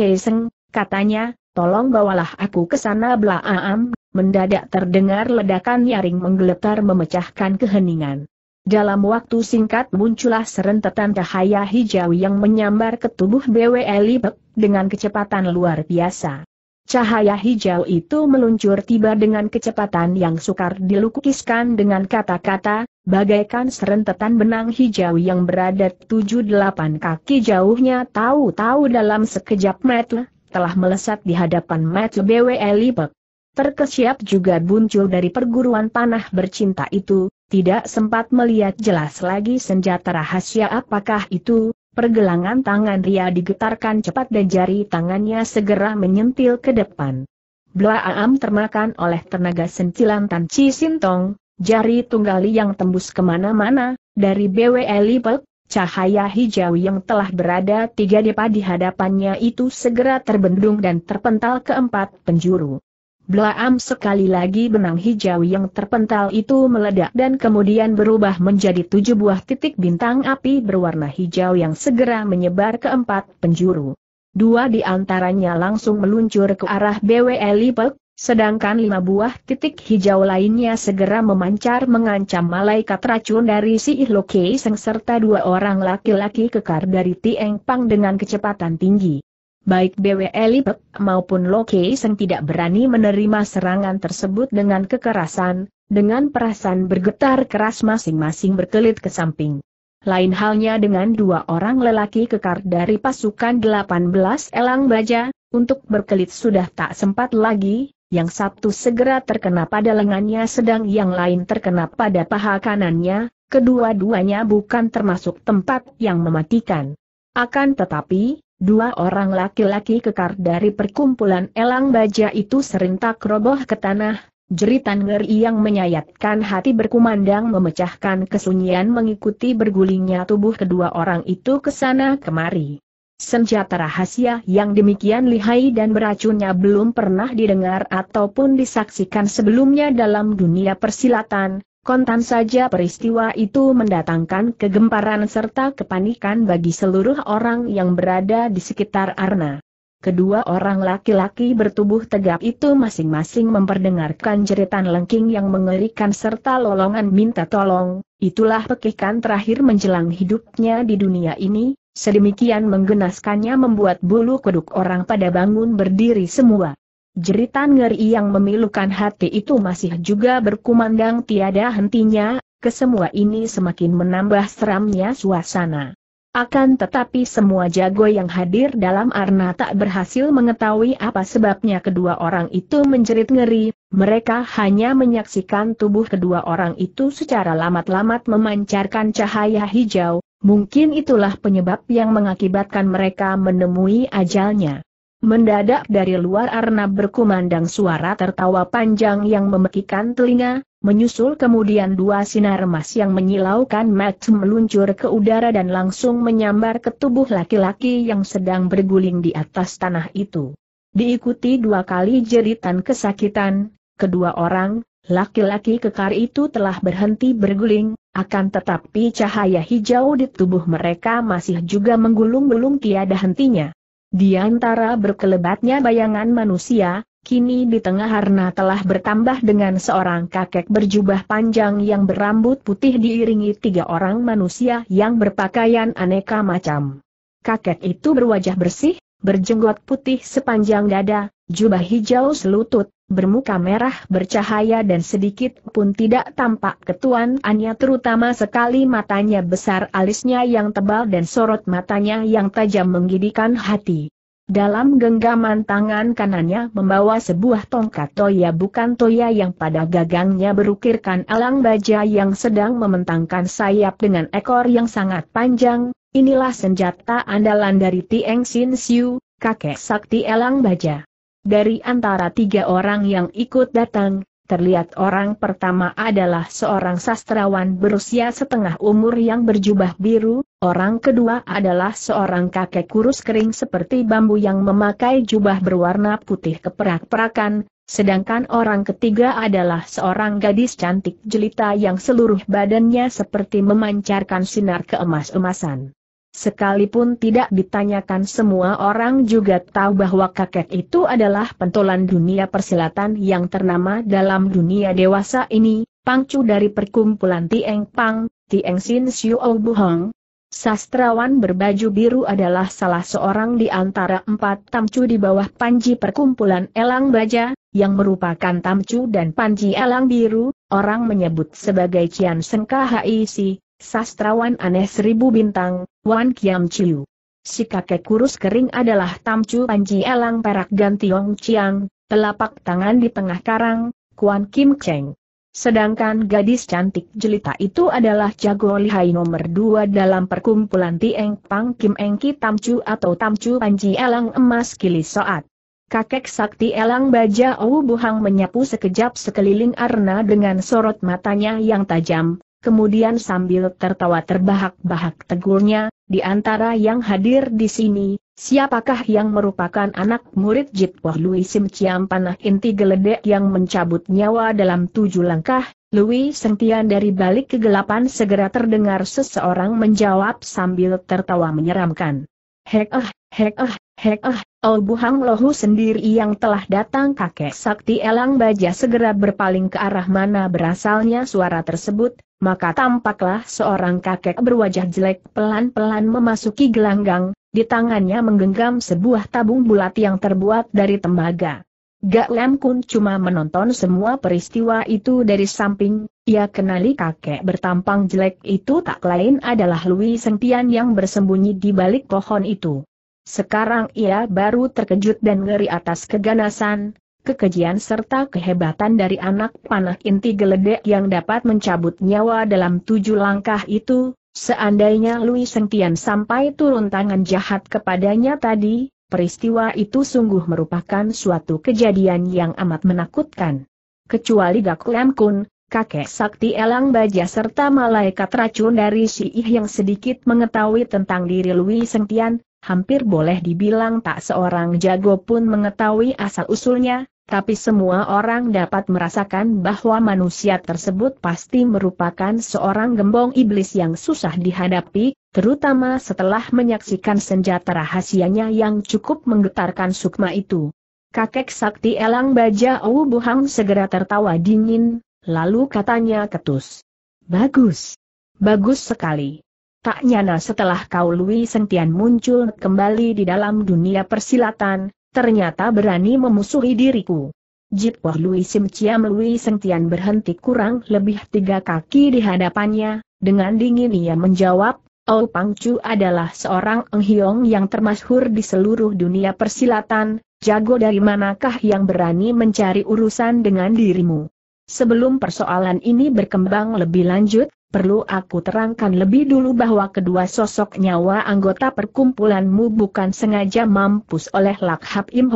katanya, tolong bawalah aku ke sana belaam, mendadak terdengar ledakan nyaring menggeletar memecahkan keheningan. Dalam waktu singkat muncullah serentetan cahaya hijau yang menyambar ke tubuh BW Elibek dengan kecepatan luar biasa. Cahaya hijau itu meluncur tiba dengan kecepatan yang sukar dilukiskan dengan kata-kata, bagaikan serentetan benang hijau yang berada tujuh delapan kaki jauhnya tahu-tahu dalam sekejap mata, telah melesat di hadapan metle BW Lipek. Terkesiap juga muncul dari perguruan panah bercinta itu, tidak sempat melihat jelas lagi senjata rahasia apakah itu, pergelangan tangan Ria digetarkan cepat dan jari tangannya segera menyentil ke depan. Blaam termakan oleh tenaga sentilan Tan Chi Sintong, jari tunggali yang tembus kemana-mana, dari BW Lipek, cahaya hijau yang telah berada tiga depa di hadapannya itu segera terbendung dan terpental ke empat penjuru. Blaam sekali lagi benang hijau yang terpental itu meledak dan kemudian berubah menjadi tujuh buah titik bintang api berwarna hijau yang segera menyebar ke empat penjuru. Dua di antaranya langsung meluncur ke arah BW Lipek, Sedangkan lima buah titik hijau lainnya segera memancar mengancam malaikat racun dari si Ihloke Seng serta dua orang laki-laki kekar dari Tieng Pang dengan kecepatan tinggi. Baik BW Elipek maupun Loke Seng tidak berani menerima serangan tersebut dengan kekerasan, dengan perasaan bergetar keras masing-masing berkelit ke samping. Lain halnya dengan dua orang lelaki kekar dari pasukan 18 elang baja, untuk berkelit sudah tak sempat lagi, yang satu segera terkena pada lengannya sedang yang lain terkena pada paha kanannya, kedua-duanya bukan termasuk tempat yang mematikan. Akan tetapi, dua orang laki-laki kekar dari perkumpulan elang baja itu serentak roboh ke tanah, jeritan ngeri yang menyayatkan hati berkumandang memecahkan kesunyian mengikuti bergulingnya tubuh kedua orang itu ke sana kemari. Senjata rahasia yang demikian lihai dan beracunnya belum pernah didengar ataupun disaksikan sebelumnya dalam dunia persilatan, kontan saja peristiwa itu mendatangkan kegemparan serta kepanikan bagi seluruh orang yang berada di sekitar Arna. Kedua orang laki-laki bertubuh tegap itu masing-masing memperdengarkan jeritan lengking yang mengerikan serta lolongan minta tolong, itulah pekikan terakhir menjelang hidupnya di dunia ini, sedemikian menggenaskannya membuat bulu kuduk orang pada bangun berdiri semua. Jeritan ngeri yang memilukan hati itu masih juga berkumandang tiada hentinya, kesemua ini semakin menambah seramnya suasana. Akan tetapi semua jago yang hadir dalam arna tak berhasil mengetahui apa sebabnya kedua orang itu menjerit ngeri, mereka hanya menyaksikan tubuh kedua orang itu secara lamat-lamat memancarkan cahaya hijau, mungkin itulah penyebab yang mengakibatkan mereka menemui ajalnya. Mendadak dari luar arna berkumandang suara tertawa panjang yang memekikan telinga, menyusul kemudian dua sinar emas yang menyilaukan mata meluncur ke udara dan langsung menyambar ke tubuh laki-laki yang sedang berguling di atas tanah itu. Diikuti dua kali jeritan kesakitan, kedua orang, laki-laki kekar itu telah berhenti berguling, akan tetapi cahaya hijau di tubuh mereka masih juga menggulung-gulung tiada hentinya. Di antara berkelebatnya bayangan manusia, kini di tengah Harna telah bertambah dengan seorang kakek berjubah panjang yang berambut putih diiringi tiga orang manusia yang berpakaian aneka macam. Kakek itu berwajah bersih, berjenggot putih sepanjang dada, jubah hijau selutut, bermuka merah bercahaya dan sedikit pun tidak tampak ketuanannya terutama sekali matanya besar alisnya yang tebal dan sorot matanya yang tajam menggidikan hati. Dalam genggaman tangan kanannya membawa sebuah tongkat toya bukan toya yang pada gagangnya berukirkan elang baja yang sedang mementangkan sayap dengan ekor yang sangat panjang, inilah senjata andalan dari Tieng Sin Siu, kakek sakti elang baja. Dari antara tiga orang yang ikut datang, terlihat orang pertama adalah seorang sastrawan berusia setengah umur yang berjubah biru, orang kedua adalah seorang kakek kurus kering seperti bambu yang memakai jubah berwarna putih keperak-perakan, sedangkan orang ketiga adalah seorang gadis cantik jelita yang seluruh badannya seperti memancarkan sinar keemas-emasan. Sekalipun tidak ditanyakan semua orang juga tahu bahwa kakek itu adalah pentolan dunia persilatan yang ternama dalam dunia dewasa ini, pangcu dari perkumpulan Tieng Pang, Tieng Sin Xiu Hong, Sastrawan berbaju biru adalah salah seorang di antara empat tamcu di bawah panji perkumpulan Elang Baja, yang merupakan tamcu dan panji Elang Biru, orang menyebut sebagai Cian Sengka Si. Sastrawan aneh seribu bintang, Wan Kiam Chiu. Si kakek kurus kering adalah Tamcu Panji Elang Perak Gantiong Chiang, telapak tangan di tengah karang, Kuan Kim Cheng. Sedangkan gadis cantik jelita itu adalah jago lihai nomor dua dalam perkumpulan Tieng Pang Kim Engki Tamcu atau Tamcu Panji Elang Emas Kili Soat. Kakek sakti Elang Baja Owu Buhang menyapu sekejap sekeliling Arna dengan sorot matanya yang tajam, kemudian sambil tertawa terbahak-bahak tegurnya, di antara yang hadir di sini, siapakah yang merupakan anak murid Jit Wah Lui Sim Chiam Panah Inti Geledek yang mencabut nyawa dalam tujuh langkah, Lui Sentian dari balik kegelapan segera terdengar seseorang menjawab sambil tertawa menyeramkan. Hek ah, hek ah, Hek ah, oh buhang lohu sendiri yang telah datang kakek sakti elang baja segera berpaling ke arah mana berasalnya suara tersebut, maka tampaklah seorang kakek berwajah jelek pelan-pelan memasuki gelanggang, di tangannya menggenggam sebuah tabung bulat yang terbuat dari tembaga. Gak Lem Kun cuma menonton semua peristiwa itu dari samping, ia kenali kakek bertampang jelek itu tak lain adalah Louis Sengtian yang bersembunyi di balik pohon itu. Sekarang ia baru terkejut dan ngeri atas keganasan, kekejian serta kehebatan dari anak panah inti geledek yang dapat mencabut nyawa dalam tujuh langkah itu, seandainya Lui Sengtian sampai turun tangan jahat kepadanya tadi, peristiwa itu sungguh merupakan suatu kejadian yang amat menakutkan. Kecuali Gak Lam Kun, kakek sakti elang baja serta malaikat racun dari si ih yang sedikit mengetahui tentang diri Lui Sengtian, hampir boleh dibilang tak seorang jago pun mengetahui asal-usulnya, tapi semua orang dapat merasakan bahwa manusia tersebut pasti merupakan seorang gembong iblis yang susah dihadapi, terutama setelah menyaksikan senjata rahasianya yang cukup menggetarkan sukma itu. Kakek sakti elang baja Owu Buhang segera tertawa dingin, lalu katanya ketus. Bagus. Bagus sekali. Tak nyana setelah kau Lui Sentian muncul kembali di dalam dunia persilatan, ternyata berani memusuhi diriku. Jitwah Lui Sim Ciam Lui Sentian berhenti kurang lebih tiga kaki di hadapannya, dengan dingin ia menjawab, Pang Pangcu adalah seorang eng hiong yang termasyhur di seluruh dunia persilatan, jago dari manakah yang berani mencari urusan dengan dirimu. Sebelum persoalan ini berkembang lebih lanjut, Perlu aku terangkan lebih dulu bahwa kedua sosok nyawa anggota perkumpulanmu bukan sengaja mampus oleh lakhab Im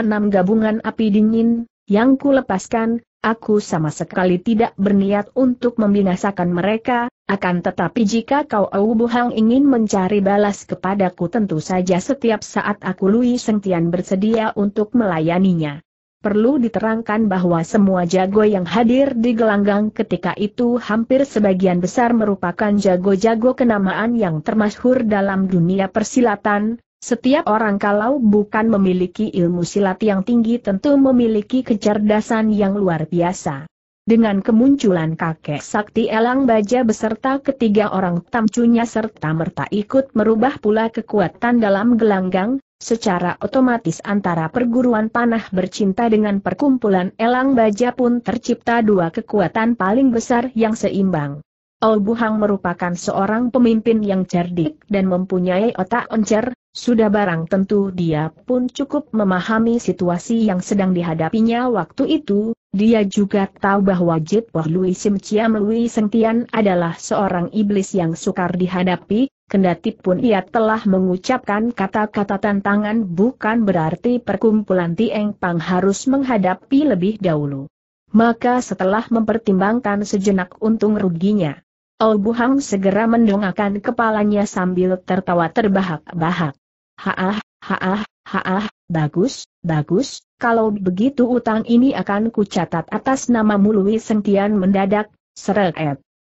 enam gabungan api dingin, yang kulepaskan, aku sama sekali tidak berniat untuk membinasakan mereka, akan tetapi jika kau Aubuhang ingin mencari balas kepadaku tentu saja setiap saat aku Lui Sengtian bersedia untuk melayaninya. Perlu diterangkan bahwa semua jago yang hadir di gelanggang ketika itu hampir sebagian besar merupakan jago-jago kenamaan yang termasyhur dalam dunia persilatan. Setiap orang kalau bukan memiliki ilmu silat yang tinggi tentu memiliki kecerdasan yang luar biasa. Dengan kemunculan kakek sakti elang baja beserta ketiga orang tamcunya serta merta ikut merubah pula kekuatan dalam gelanggang, Secara otomatis antara perguruan panah bercinta dengan perkumpulan elang baja pun tercipta dua kekuatan paling besar yang seimbang. Ao merupakan seorang pemimpin yang cerdik dan mempunyai otak encer, sudah barang tentu dia pun cukup memahami situasi yang sedang dihadapinya waktu itu, dia juga tahu bahwa Jit Poh Lui Sim Chiam Lui Sengtian adalah seorang iblis yang sukar dihadapi, Kendati pun ia telah mengucapkan kata-kata tantangan bukan berarti perkumpulan Tieng Pang harus menghadapi lebih dahulu. Maka setelah mempertimbangkan sejenak untung ruginya, Al Buhang segera mendongakkan kepalanya sambil tertawa terbahak-bahak. Haah, haah, haah, bagus, bagus, kalau begitu utang ini akan kucatat atas nama Muluwi Sentian mendadak, seret,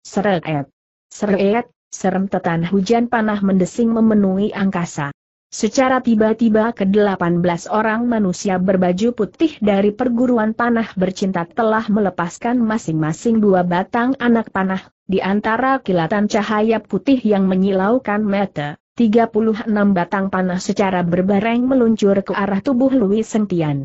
seret, seret. Serem tetan hujan panah mendesing memenuhi angkasa. Secara tiba-tiba ke-18 orang manusia berbaju putih dari perguruan panah bercinta telah melepaskan masing-masing dua batang anak panah, di antara kilatan cahaya putih yang menyilaukan mata, 36 batang panah secara berbareng meluncur ke arah tubuh Louis Sentian.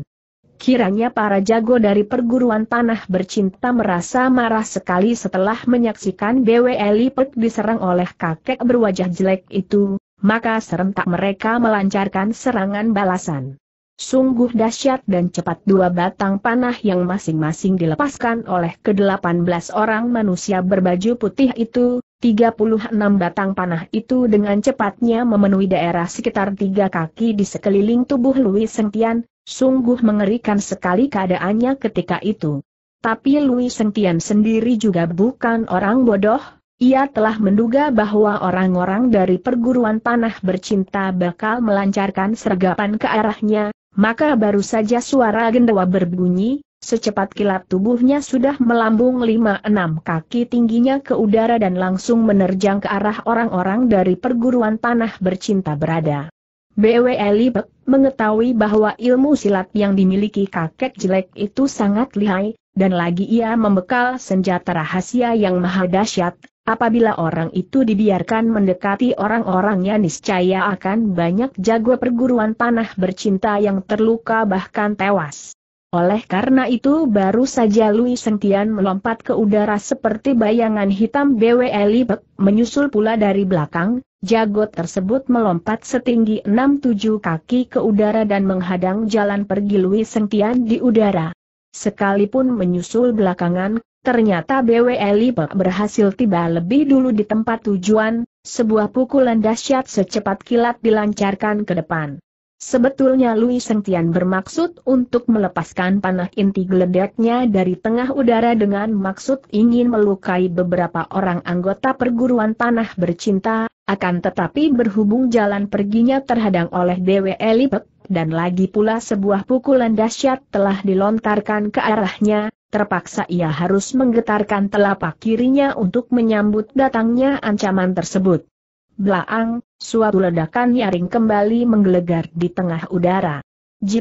Kiranya para jago dari perguruan tanah bercinta merasa marah sekali setelah menyaksikan BWL Lipet diserang oleh kakek berwajah jelek itu, maka serentak mereka melancarkan serangan balasan. Sungguh dahsyat dan cepat dua batang panah yang masing-masing dilepaskan oleh ke-18 orang manusia berbaju putih itu, 36 batang panah itu dengan cepatnya memenuhi daerah sekitar tiga kaki di sekeliling tubuh Louis Sentian, Sungguh mengerikan sekali keadaannya ketika itu. Tapi Louis Sentian sendiri juga bukan orang bodoh, ia telah menduga bahwa orang-orang dari perguruan panah bercinta bakal melancarkan sergapan ke arahnya, maka baru saja suara gendawa berbunyi, Secepat kilat tubuhnya sudah melambung lima enam kaki tingginya ke udara dan langsung menerjang ke arah orang-orang dari perguruan panah bercinta berada. BW Elibek mengetahui bahwa ilmu silat yang dimiliki kakek jelek itu sangat lihai, dan lagi ia membekal senjata rahasia yang maha dahsyat. Apabila orang itu dibiarkan mendekati orang-orangnya niscaya akan banyak jago perguruan panah bercinta yang terluka bahkan tewas. Oleh karena itu baru saja Louis Sentian melompat ke udara seperti bayangan hitam BW Ibek, menyusul pula dari belakang, jago tersebut melompat setinggi 6-7 kaki ke udara dan menghadang jalan pergi Louis Sentian di udara. Sekalipun menyusul belakangan, ternyata BW Ibek berhasil tiba lebih dulu di tempat tujuan, sebuah pukulan dahsyat secepat kilat dilancarkan ke depan. Sebetulnya Lui Sengtian bermaksud untuk melepaskan panah inti geledeknya dari tengah udara dengan maksud ingin melukai beberapa orang anggota perguruan panah bercinta, akan tetapi berhubung jalan perginya terhadang oleh Dewi Elipek, dan lagi pula sebuah pukulan dahsyat telah dilontarkan ke arahnya, terpaksa ia harus menggetarkan telapak kirinya untuk menyambut datangnya ancaman tersebut. Blaang, Suatu ledakan nyaring kembali menggelegar di tengah udara.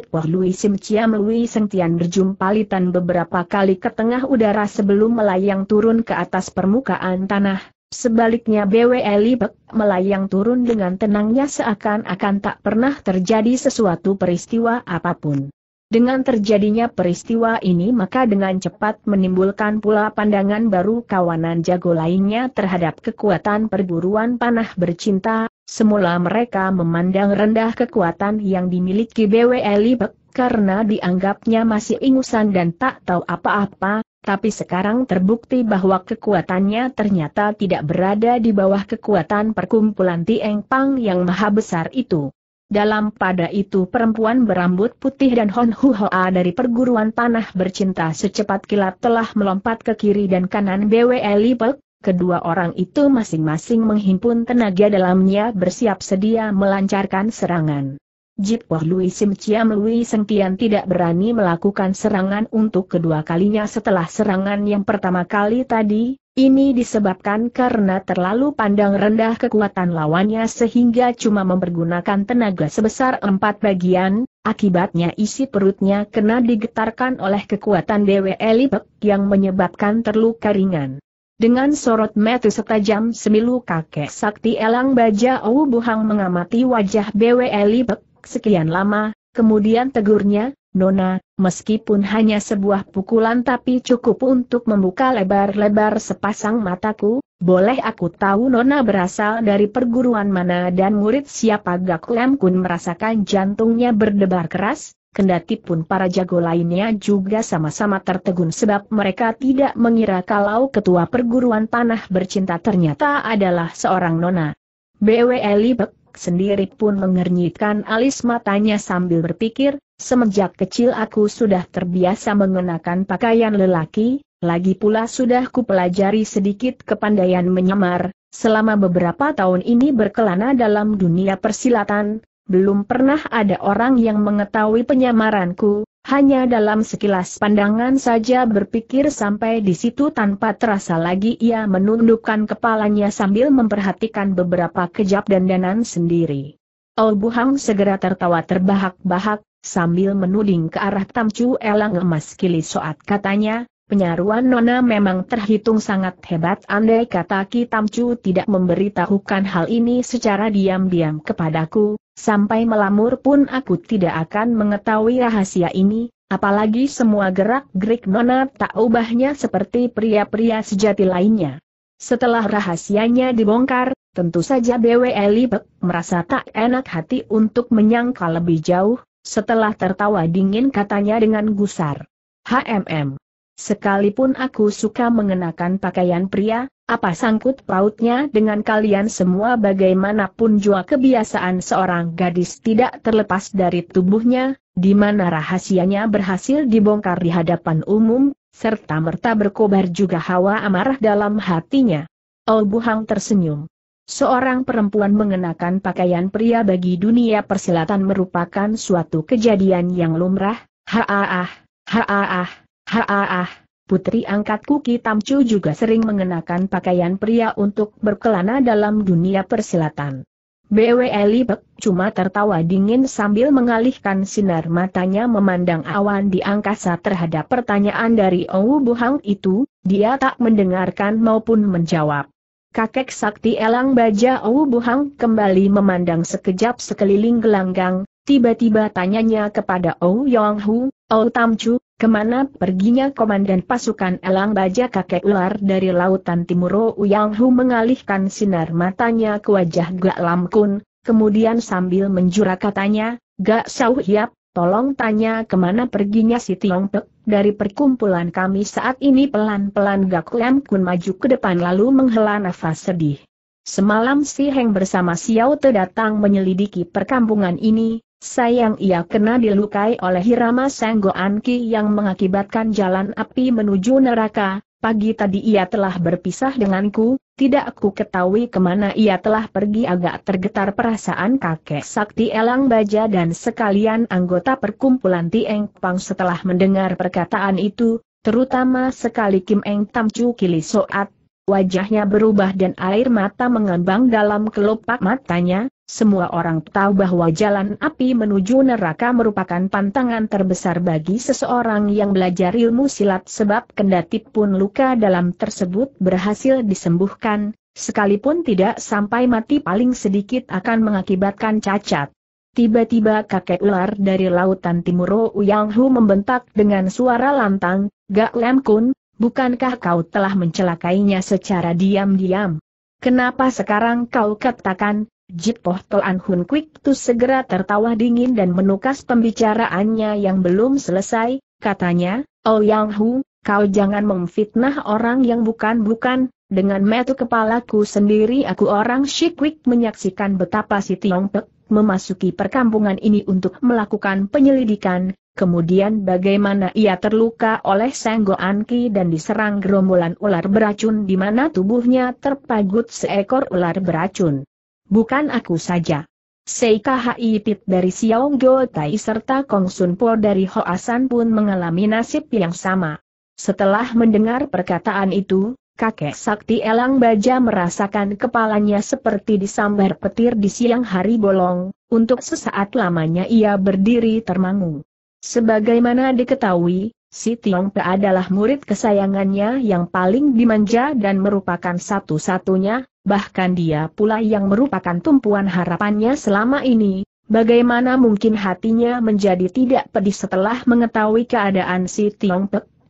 Wah Lui Sim Chiam Lui Seng Tian berjumpalitan beberapa kali ke tengah udara sebelum melayang turun ke atas permukaan tanah. Sebaliknya BW Libek melayang turun dengan tenangnya seakan-akan tak pernah terjadi sesuatu peristiwa apapun. Dengan terjadinya peristiwa ini maka dengan cepat menimbulkan pula pandangan baru kawanan jago lainnya terhadap kekuatan perburuan panah bercinta, Semula mereka memandang rendah kekuatan yang dimiliki BWL Libek, karena dianggapnya masih ingusan dan tak tahu apa-apa, tapi sekarang terbukti bahwa kekuatannya ternyata tidak berada di bawah kekuatan perkumpulan Tieng Pang yang maha besar itu. Dalam pada itu perempuan berambut putih dan Hon Hu Hoa dari perguruan panah bercinta secepat kilat telah melompat ke kiri dan kanan BWL Lipek, Kedua orang itu masing-masing menghimpun tenaga dalamnya bersiap sedia melancarkan serangan. Poh Lui Sim Chiam Lui sengkian tidak berani melakukan serangan untuk kedua kalinya setelah serangan yang pertama kali tadi, ini disebabkan karena terlalu pandang rendah kekuatan lawannya sehingga cuma mempergunakan tenaga sebesar empat bagian, akibatnya isi perutnya kena digetarkan oleh kekuatan Dewi Elipek yang menyebabkan terluka ringan. Dengan sorot metu setajam semilu kakek sakti elang baja Owu Buhang mengamati wajah BW Libek sekian lama, kemudian tegurnya, Nona, meskipun hanya sebuah pukulan tapi cukup untuk membuka lebar-lebar sepasang mataku, boleh aku tahu Nona berasal dari perguruan mana dan murid siapa Gak Lem Kun merasakan jantungnya berdebar keras, kendati pun para jago lainnya juga sama-sama tertegun sebab mereka tidak mengira kalau ketua perguruan tanah bercinta ternyata adalah seorang nona. BW Elibek sendiri pun mengernyitkan alis matanya sambil berpikir, semenjak kecil aku sudah terbiasa mengenakan pakaian lelaki, lagi pula sudah kupelajari sedikit kepandaian menyamar, selama beberapa tahun ini berkelana dalam dunia persilatan, belum pernah ada orang yang mengetahui penyamaranku, hanya dalam sekilas pandangan saja berpikir sampai di situ tanpa terasa lagi ia menundukkan kepalanya sambil memperhatikan beberapa kejap dandanan sendiri. Oh Buhang segera tertawa terbahak-bahak, sambil menuding ke arah Tamcu Elang Emas Kili Soat katanya, penyaruan Nona memang terhitung sangat hebat andai kata Ki Tamcu tidak memberitahukan hal ini secara diam-diam kepadaku, Sampai melamur pun aku tidak akan mengetahui rahasia ini, apalagi semua gerak-gerik Nona tak ubahnya seperti pria-pria sejati lainnya. Setelah rahasianya dibongkar, tentu saja BW Elibek merasa tak enak hati untuk menyangka lebih jauh, setelah tertawa dingin katanya dengan gusar. HMM. Sekalipun aku suka mengenakan pakaian pria, apa sangkut pautnya dengan kalian semua bagaimanapun jua kebiasaan seorang gadis tidak terlepas dari tubuhnya, di mana rahasianya berhasil dibongkar di hadapan umum, serta merta berkobar juga hawa amarah dalam hatinya. Oh Hang tersenyum. Seorang perempuan mengenakan pakaian pria bagi dunia persilatan merupakan suatu kejadian yang lumrah, haaah, haaah. Haah, putri angkat Kuki Tamcu juga sering mengenakan pakaian pria untuk berkelana dalam dunia persilatan. BW Libek cuma tertawa dingin sambil mengalihkan sinar matanya memandang awan di angkasa terhadap pertanyaan dari Au Buhang itu, dia tak mendengarkan maupun menjawab. Kakek sakti elang baja Au Buhang kembali memandang sekejap sekeliling gelanggang, Tiba-tiba tanyanya kepada Ou Yong Hu, Ou Tam Chu, kemana perginya komandan pasukan elang baja kakek ular dari lautan timur Ou Yong Hu mengalihkan sinar matanya ke wajah Gak Lam Kun, kemudian sambil menjura katanya, Gak Sau Hiap, tolong tanya kemana perginya si Tiong Pek, dari perkumpulan kami saat ini pelan-pelan Gak Lam Kun maju ke depan lalu menghela nafas sedih. Semalam si Heng bersama Xiao Te datang menyelidiki perkampungan ini, Sayang ia kena dilukai oleh Hirama Anki yang mengakibatkan jalan api menuju neraka, pagi tadi ia telah berpisah denganku, tidak aku ketahui kemana ia telah pergi agak tergetar perasaan kakek sakti elang baja dan sekalian anggota perkumpulan Tieng Pang setelah mendengar perkataan itu, terutama sekali Kim Eng Tam Chu Kili Soat, wajahnya berubah dan air mata mengembang dalam kelopak matanya, semua orang tahu bahwa jalan api menuju neraka merupakan pantangan terbesar bagi seseorang yang belajar ilmu silat sebab kendati pun luka dalam tersebut berhasil disembuhkan, sekalipun tidak sampai mati paling sedikit akan mengakibatkan cacat. Tiba-tiba kakek ular dari lautan timur Yang Hu membentak dengan suara lantang, Gak Lem Kun, bukankah kau telah mencelakainya secara diam-diam? Kenapa sekarang kau katakan, Jip Jipoh Toan Hun Kwik Tu segera tertawa dingin dan menukas pembicaraannya yang belum selesai, katanya, Oh Yang Hu, kau jangan memfitnah orang yang bukan-bukan, dengan metu kepalaku sendiri aku orang Quick menyaksikan betapa si Tiong Pek memasuki perkampungan ini untuk melakukan penyelidikan, kemudian bagaimana ia terluka oleh Sanggo Anki dan diserang gerombolan ular beracun di mana tubuhnya terpagut seekor ular beracun bukan aku saja. Seika Pit dari Go Tai serta Kong Sun Po dari Hoasan pun mengalami nasib yang sama. Setelah mendengar perkataan itu, kakek sakti Elang Baja merasakan kepalanya seperti disambar petir di siang hari bolong, untuk sesaat lamanya ia berdiri termangu. Sebagaimana diketahui, Si Pe adalah murid kesayangannya yang paling dimanja dan merupakan satu-satunya, bahkan dia pula yang merupakan tumpuan harapannya selama ini. Bagaimana mungkin hatinya menjadi tidak pedih setelah mengetahui keadaan si Pe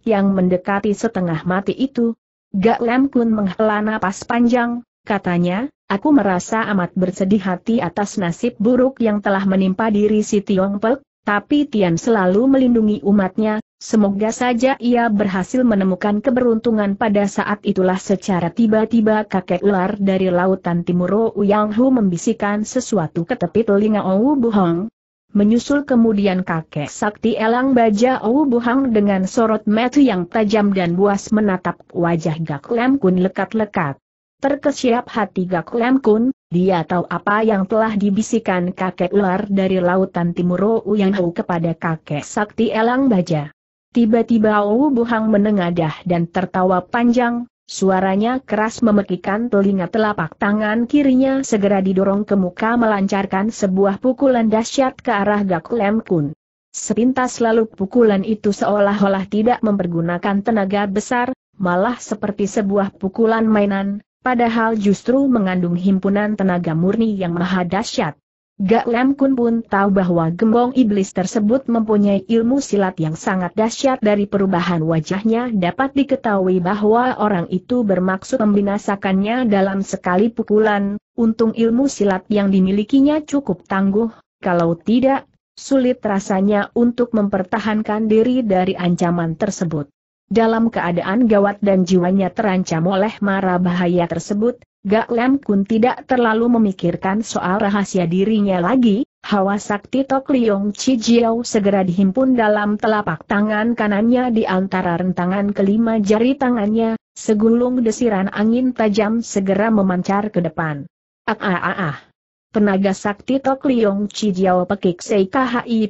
yang mendekati setengah mati itu? Gak Lem Kun menghela napas panjang, katanya, aku merasa amat bersedih hati atas nasib buruk yang telah menimpa diri si Pe, tapi Tian selalu melindungi umatnya, Semoga saja ia berhasil menemukan keberuntungan pada saat itulah secara tiba-tiba kakek ular dari lautan timur Yang Hu membisikkan sesuatu ke tepi telinga Ou buhang. Menyusul kemudian kakek sakti elang baja Ou buhang dengan sorot mata yang tajam dan buas menatap wajah Gak Lam Kun lekat-lekat. Terkesiap hati Gak Lam Kun, dia tahu apa yang telah dibisikkan kakek ular dari lautan timur Yang Hu kepada kakek sakti elang baja. Tiba-tiba Wu Buhang menengadah dan tertawa panjang, suaranya keras memekikan telinga telapak tangan kirinya segera didorong ke muka melancarkan sebuah pukulan dahsyat ke arah Gak Kun. Sepintas lalu pukulan itu seolah-olah tidak mempergunakan tenaga besar, malah seperti sebuah pukulan mainan, padahal justru mengandung himpunan tenaga murni yang maha dahsyat. Gak Lem Kun pun tahu bahwa gembong iblis tersebut mempunyai ilmu silat yang sangat dahsyat dari perubahan wajahnya dapat diketahui bahwa orang itu bermaksud membinasakannya dalam sekali pukulan, untung ilmu silat yang dimilikinya cukup tangguh, kalau tidak, sulit rasanya untuk mempertahankan diri dari ancaman tersebut. Dalam keadaan gawat dan jiwanya terancam oleh mara bahaya tersebut, Gak Lem Kun tidak terlalu memikirkan soal rahasia dirinya lagi, hawa sakti Tok Liong Chi Jiao segera dihimpun dalam telapak tangan kanannya di antara rentangan kelima jari tangannya, segulung desiran angin tajam segera memancar ke depan. Ah ah ah ah. Tenaga sakti Tok Liong Chi Jiao pekik Sei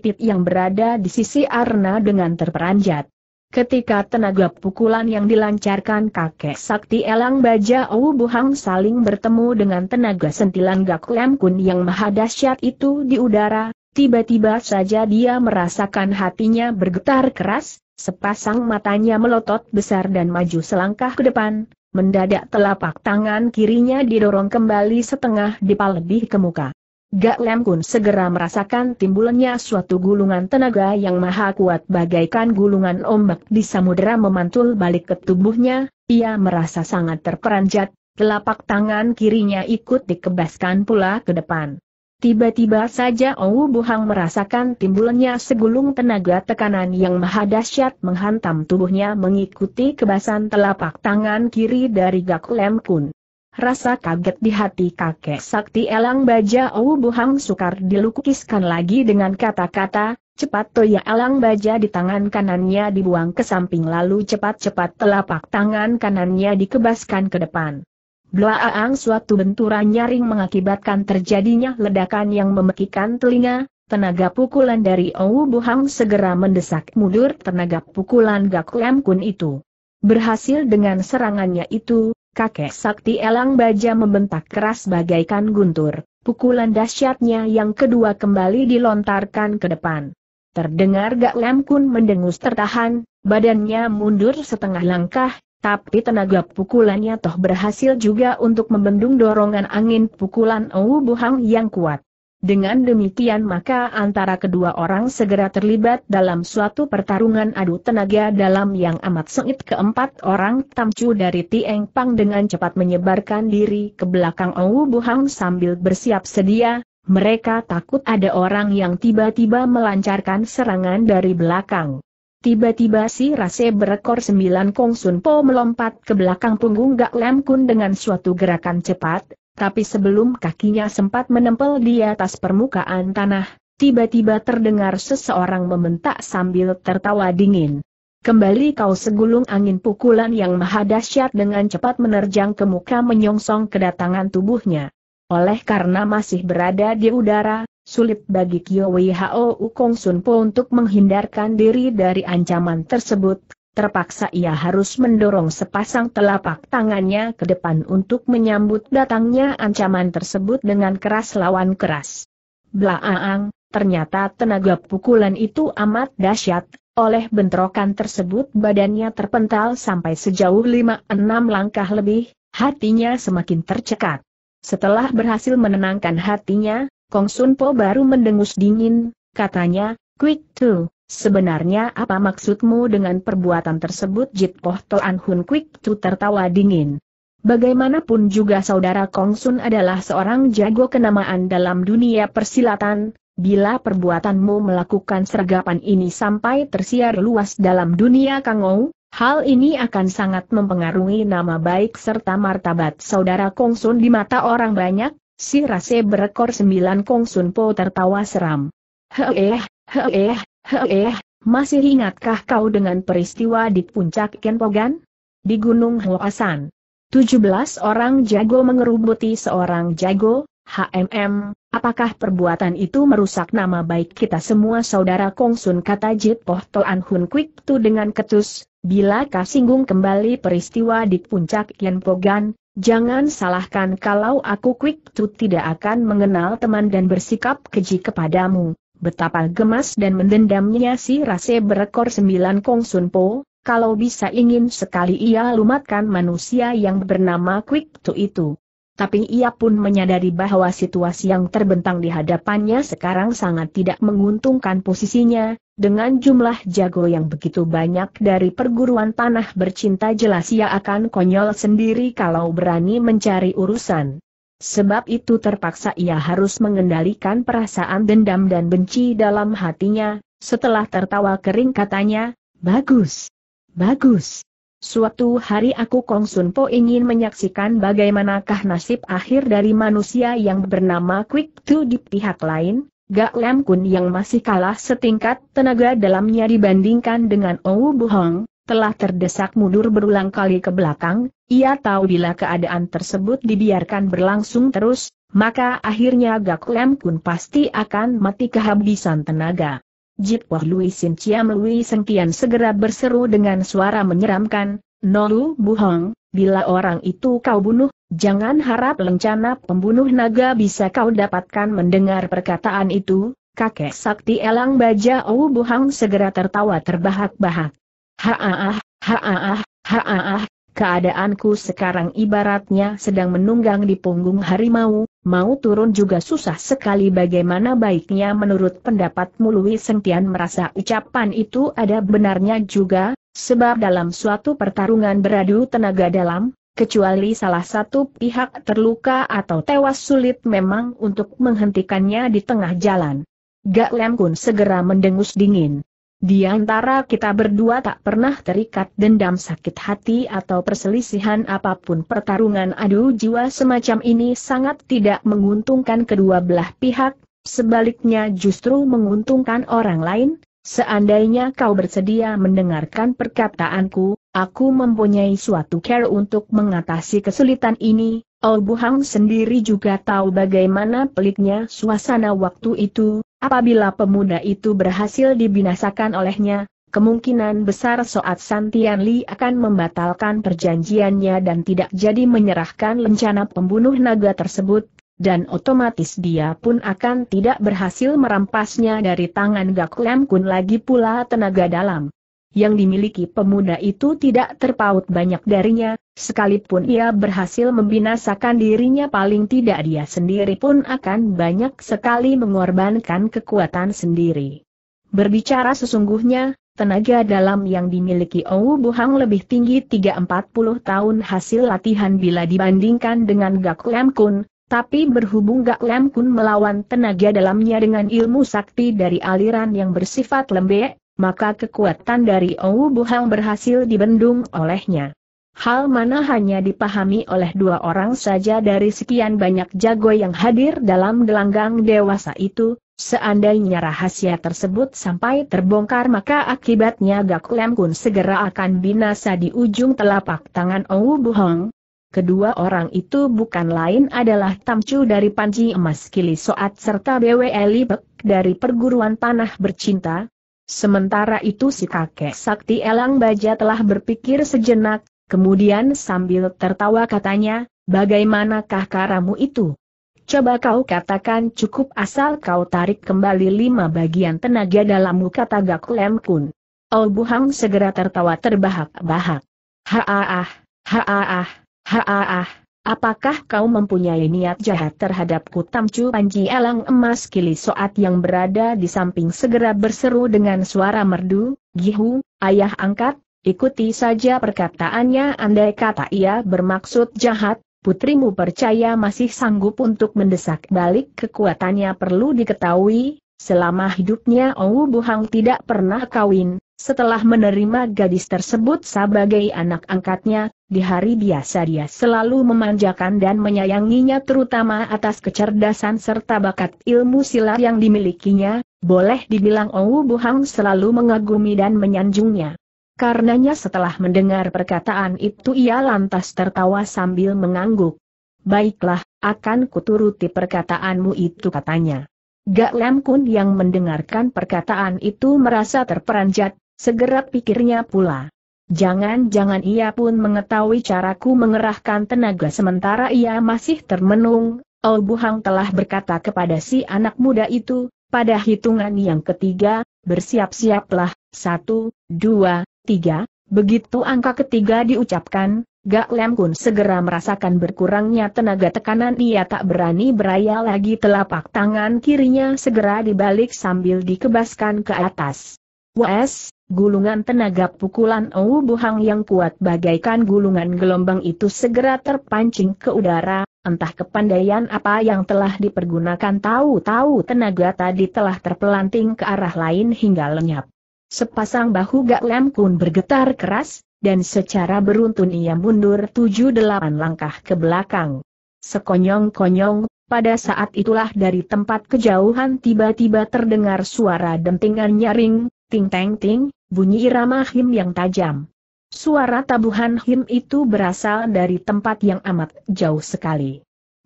Pit yang berada di sisi Arna dengan terperanjat. Ketika tenaga pukulan yang dilancarkan kakek sakti elang baja Owu Buhang saling bertemu dengan tenaga sentilan Gaku Kun yang maha dahsyat itu di udara, tiba-tiba saja dia merasakan hatinya bergetar keras, sepasang matanya melotot besar dan maju selangkah ke depan, mendadak telapak tangan kirinya didorong kembali setengah dipal lebih ke muka. Gak Lem Kun segera merasakan timbulnya suatu gulungan tenaga yang maha kuat bagaikan gulungan ombak di samudera memantul balik ke tubuhnya, ia merasa sangat terperanjat, telapak tangan kirinya ikut dikebaskan pula ke depan. Tiba-tiba saja Owu Buhang merasakan timbulnya segulung tenaga tekanan yang maha dahsyat menghantam tubuhnya mengikuti kebasan telapak tangan kiri dari Gak Lem Kun. Rasa kaget di hati kakek sakti elang baja Ou Buhang sukar dilukiskan lagi dengan kata-kata, cepat toya elang baja di tangan kanannya dibuang ke samping lalu cepat-cepat telapak tangan kanannya dikebaskan ke depan. blaaang suatu benturan nyaring mengakibatkan terjadinya ledakan yang memekikan telinga, Tenaga pukulan dari Ou Buhang segera mendesak mundur tenaga pukulan Gak Lem Kun itu. Berhasil dengan serangannya itu, kakek sakti elang baja membentak keras bagaikan guntur, pukulan dahsyatnya yang kedua kembali dilontarkan ke depan. Terdengar Gak Lem Kun mendengus tertahan, badannya mundur setengah langkah, tapi tenaga pukulannya toh berhasil juga untuk membendung dorongan angin pukulan Ou Buhang yang kuat. Dengan demikian maka antara kedua orang segera terlibat dalam suatu pertarungan adu tenaga dalam yang amat sengit keempat orang tamcu dari Tieng Pang dengan cepat menyebarkan diri ke belakang Owu Buhang sambil bersiap sedia, mereka takut ada orang yang tiba-tiba melancarkan serangan dari belakang. Tiba-tiba si rase berekor sembilan Kong Sun Po melompat ke belakang punggung Gak Lam Kun dengan suatu gerakan cepat, tapi sebelum kakinya sempat menempel di atas permukaan tanah, tiba-tiba terdengar seseorang membentak sambil tertawa dingin. Kembali kau segulung angin pukulan yang maha dahsyat dengan cepat menerjang ke muka menyongsong kedatangan tubuhnya. Oleh karena masih berada di udara, sulit bagi Kyo Wei Hao Kong Sun Po untuk menghindarkan diri dari ancaman tersebut, terpaksa ia harus mendorong sepasang telapak tangannya ke depan untuk menyambut datangnya ancaman tersebut dengan keras lawan keras. Blaaang, ternyata tenaga pukulan itu amat dahsyat, oleh bentrokan tersebut badannya terpental sampai sejauh lima enam langkah lebih, hatinya semakin tercekat. Setelah berhasil menenangkan hatinya, Kong Sun Po baru mendengus dingin, katanya, Quick to, Sebenarnya apa maksudmu dengan perbuatan tersebut Jit Poh Toan Hun Kwik Tu tertawa dingin. Bagaimanapun juga saudara Kong Sun adalah seorang jago kenamaan dalam dunia persilatan, bila perbuatanmu melakukan sergapan ini sampai tersiar luas dalam dunia Kangou, hal ini akan sangat mempengaruhi nama baik serta martabat saudara Kong Sun di mata orang banyak, si rase berekor sembilan Kong Sun Po tertawa seram. Heeh, heeh, Heeh, masih ingatkah kau dengan peristiwa di puncak Kenpogan? Di Gunung Hoasan. 17 orang jago mengerubuti seorang jago, HMM, apakah perbuatan itu merusak nama baik kita semua saudara Kongsun kata Jit Poh Toan Hun Kwik Tu dengan ketus, bila kau singgung kembali peristiwa di puncak Kenpogan, jangan salahkan kalau aku Kwik Tu tidak akan mengenal teman dan bersikap keji kepadamu, Betapa gemas dan mendendamnya si rase berekor sembilan Kong Sun Po, kalau bisa ingin sekali ia lumatkan manusia yang bernama Quick Tu itu. Tapi ia pun menyadari bahwa situasi yang terbentang di hadapannya sekarang sangat tidak menguntungkan posisinya, dengan jumlah jago yang begitu banyak dari perguruan tanah bercinta jelas ia akan konyol sendiri kalau berani mencari urusan. Sebab itu terpaksa ia harus mengendalikan perasaan dendam dan benci dalam hatinya, setelah tertawa kering katanya, Bagus! Bagus! Suatu hari aku Kong Sun Po ingin menyaksikan bagaimanakah nasib akhir dari manusia yang bernama Quick Tu di pihak lain, Gak Lam Kun yang masih kalah setingkat tenaga dalamnya dibandingkan dengan Bu Hong telah terdesak mundur berulang kali ke belakang, ia tahu bila keadaan tersebut dibiarkan berlangsung terus, maka akhirnya Gak Lem Kun pasti akan mati kehabisan tenaga. Jitwah Lui Sin Chiam Lui Sengkian segera berseru dengan suara menyeramkan, Nolu Buhong, bila orang itu kau bunuh, jangan harap lencana pembunuh naga bisa kau dapatkan mendengar perkataan itu, kakek sakti elang baja Ou buhong segera tertawa terbahak-bahak. Haah, haah, haah. keadaanku sekarang ibaratnya sedang menunggang di punggung harimau, mau turun juga susah sekali bagaimana baiknya menurut pendapat Louis Sentian merasa ucapan itu ada benarnya juga, sebab dalam suatu pertarungan beradu tenaga dalam, kecuali salah satu pihak terluka atau tewas sulit memang untuk menghentikannya di tengah jalan. Gak Lem Kun segera mendengus dingin. Di antara kita berdua tak pernah terikat dendam sakit hati atau perselisihan apapun pertarungan adu jiwa semacam ini sangat tidak menguntungkan kedua belah pihak, sebaliknya justru menguntungkan orang lain, seandainya kau bersedia mendengarkan perkataanku, aku mempunyai suatu care untuk mengatasi kesulitan ini, Ou sendiri juga tahu bagaimana peliknya suasana waktu itu, apabila pemuda itu berhasil dibinasakan olehnya, kemungkinan besar Soat Santian Li akan membatalkan perjanjiannya dan tidak jadi menyerahkan lencana pembunuh naga tersebut, dan otomatis dia pun akan tidak berhasil merampasnya dari tangan Gak Lam Kun lagi pula tenaga dalam yang dimiliki pemuda itu tidak terpaut banyak darinya, sekalipun ia berhasil membinasakan dirinya paling tidak dia sendiri pun akan banyak sekali mengorbankan kekuatan sendiri. Berbicara sesungguhnya, tenaga dalam yang dimiliki Ou Buhang lebih tinggi 340 tahun hasil latihan bila dibandingkan dengan Gak Lam Kun, tapi berhubung Gak Lam Kun melawan tenaga dalamnya dengan ilmu sakti dari aliran yang bersifat lembek, maka kekuatan dari Owu Hang berhasil dibendung olehnya. Hal mana hanya dipahami oleh dua orang saja dari sekian banyak jago yang hadir dalam gelanggang dewasa itu, seandainya rahasia tersebut sampai terbongkar maka akibatnya Gak Lem Kun segera akan binasa di ujung telapak tangan Owu Hang. Kedua orang itu bukan lain adalah Tamcu dari Panji Emas Kili Soat serta BW Elibek dari Perguruan tanah Bercinta, Sementara itu si kakek sakti elang baja telah berpikir sejenak, kemudian sambil tertawa katanya, bagaimanakah karamu itu? Coba kau katakan cukup asal kau tarik kembali lima bagian tenaga dalammu kata Gak Lem Kun. Oh Buhang segera tertawa terbahak-bahak. Haaah, haaah, haaah, Apakah kau mempunyai niat jahat terhadapku? Tamcu Panji Elang Emas Kili Soat yang berada di samping segera berseru dengan suara merdu, Gihu, ayah angkat, ikuti saja perkataannya andai kata ia bermaksud jahat, putrimu percaya masih sanggup untuk mendesak balik kekuatannya perlu diketahui, selama hidupnya Owu Buhang tidak pernah kawin, setelah menerima gadis tersebut sebagai anak angkatnya, di hari biasa dia selalu memanjakan dan menyayanginya terutama atas kecerdasan serta bakat ilmu silat yang dimilikinya, boleh dibilang Wu Buhang selalu mengagumi dan menyanjungnya. Karenanya setelah mendengar perkataan itu ia lantas tertawa sambil mengangguk. Baiklah, akan kuturuti perkataanmu itu katanya. Gak Lam Kun yang mendengarkan perkataan itu merasa terperanjat, Segera pikirnya pula. Jangan-jangan ia pun mengetahui caraku mengerahkan tenaga sementara ia masih termenung, Oh Buhang telah berkata kepada si anak muda itu, pada hitungan yang ketiga, bersiap-siaplah, satu, dua, tiga, begitu angka ketiga diucapkan, Gak Lem Kun segera merasakan berkurangnya tenaga tekanan ia tak berani beraya lagi telapak tangan kirinya segera dibalik sambil dikebaskan ke atas. Wes, Gulungan tenaga pukulan Ou Buhang yang kuat bagaikan gulungan gelombang itu segera terpancing ke udara, entah kepandaian apa yang telah dipergunakan tahu-tahu tenaga tadi telah terpelanting ke arah lain hingga lenyap. Sepasang bahu Gak Lem Kun bergetar keras, dan secara beruntun ia mundur tujuh delapan langkah ke belakang. Sekonyong-konyong, pada saat itulah dari tempat kejauhan tiba-tiba terdengar suara dentingan nyaring, ting-teng-ting, bunyi irama him yang tajam. Suara tabuhan him itu berasal dari tempat yang amat jauh sekali.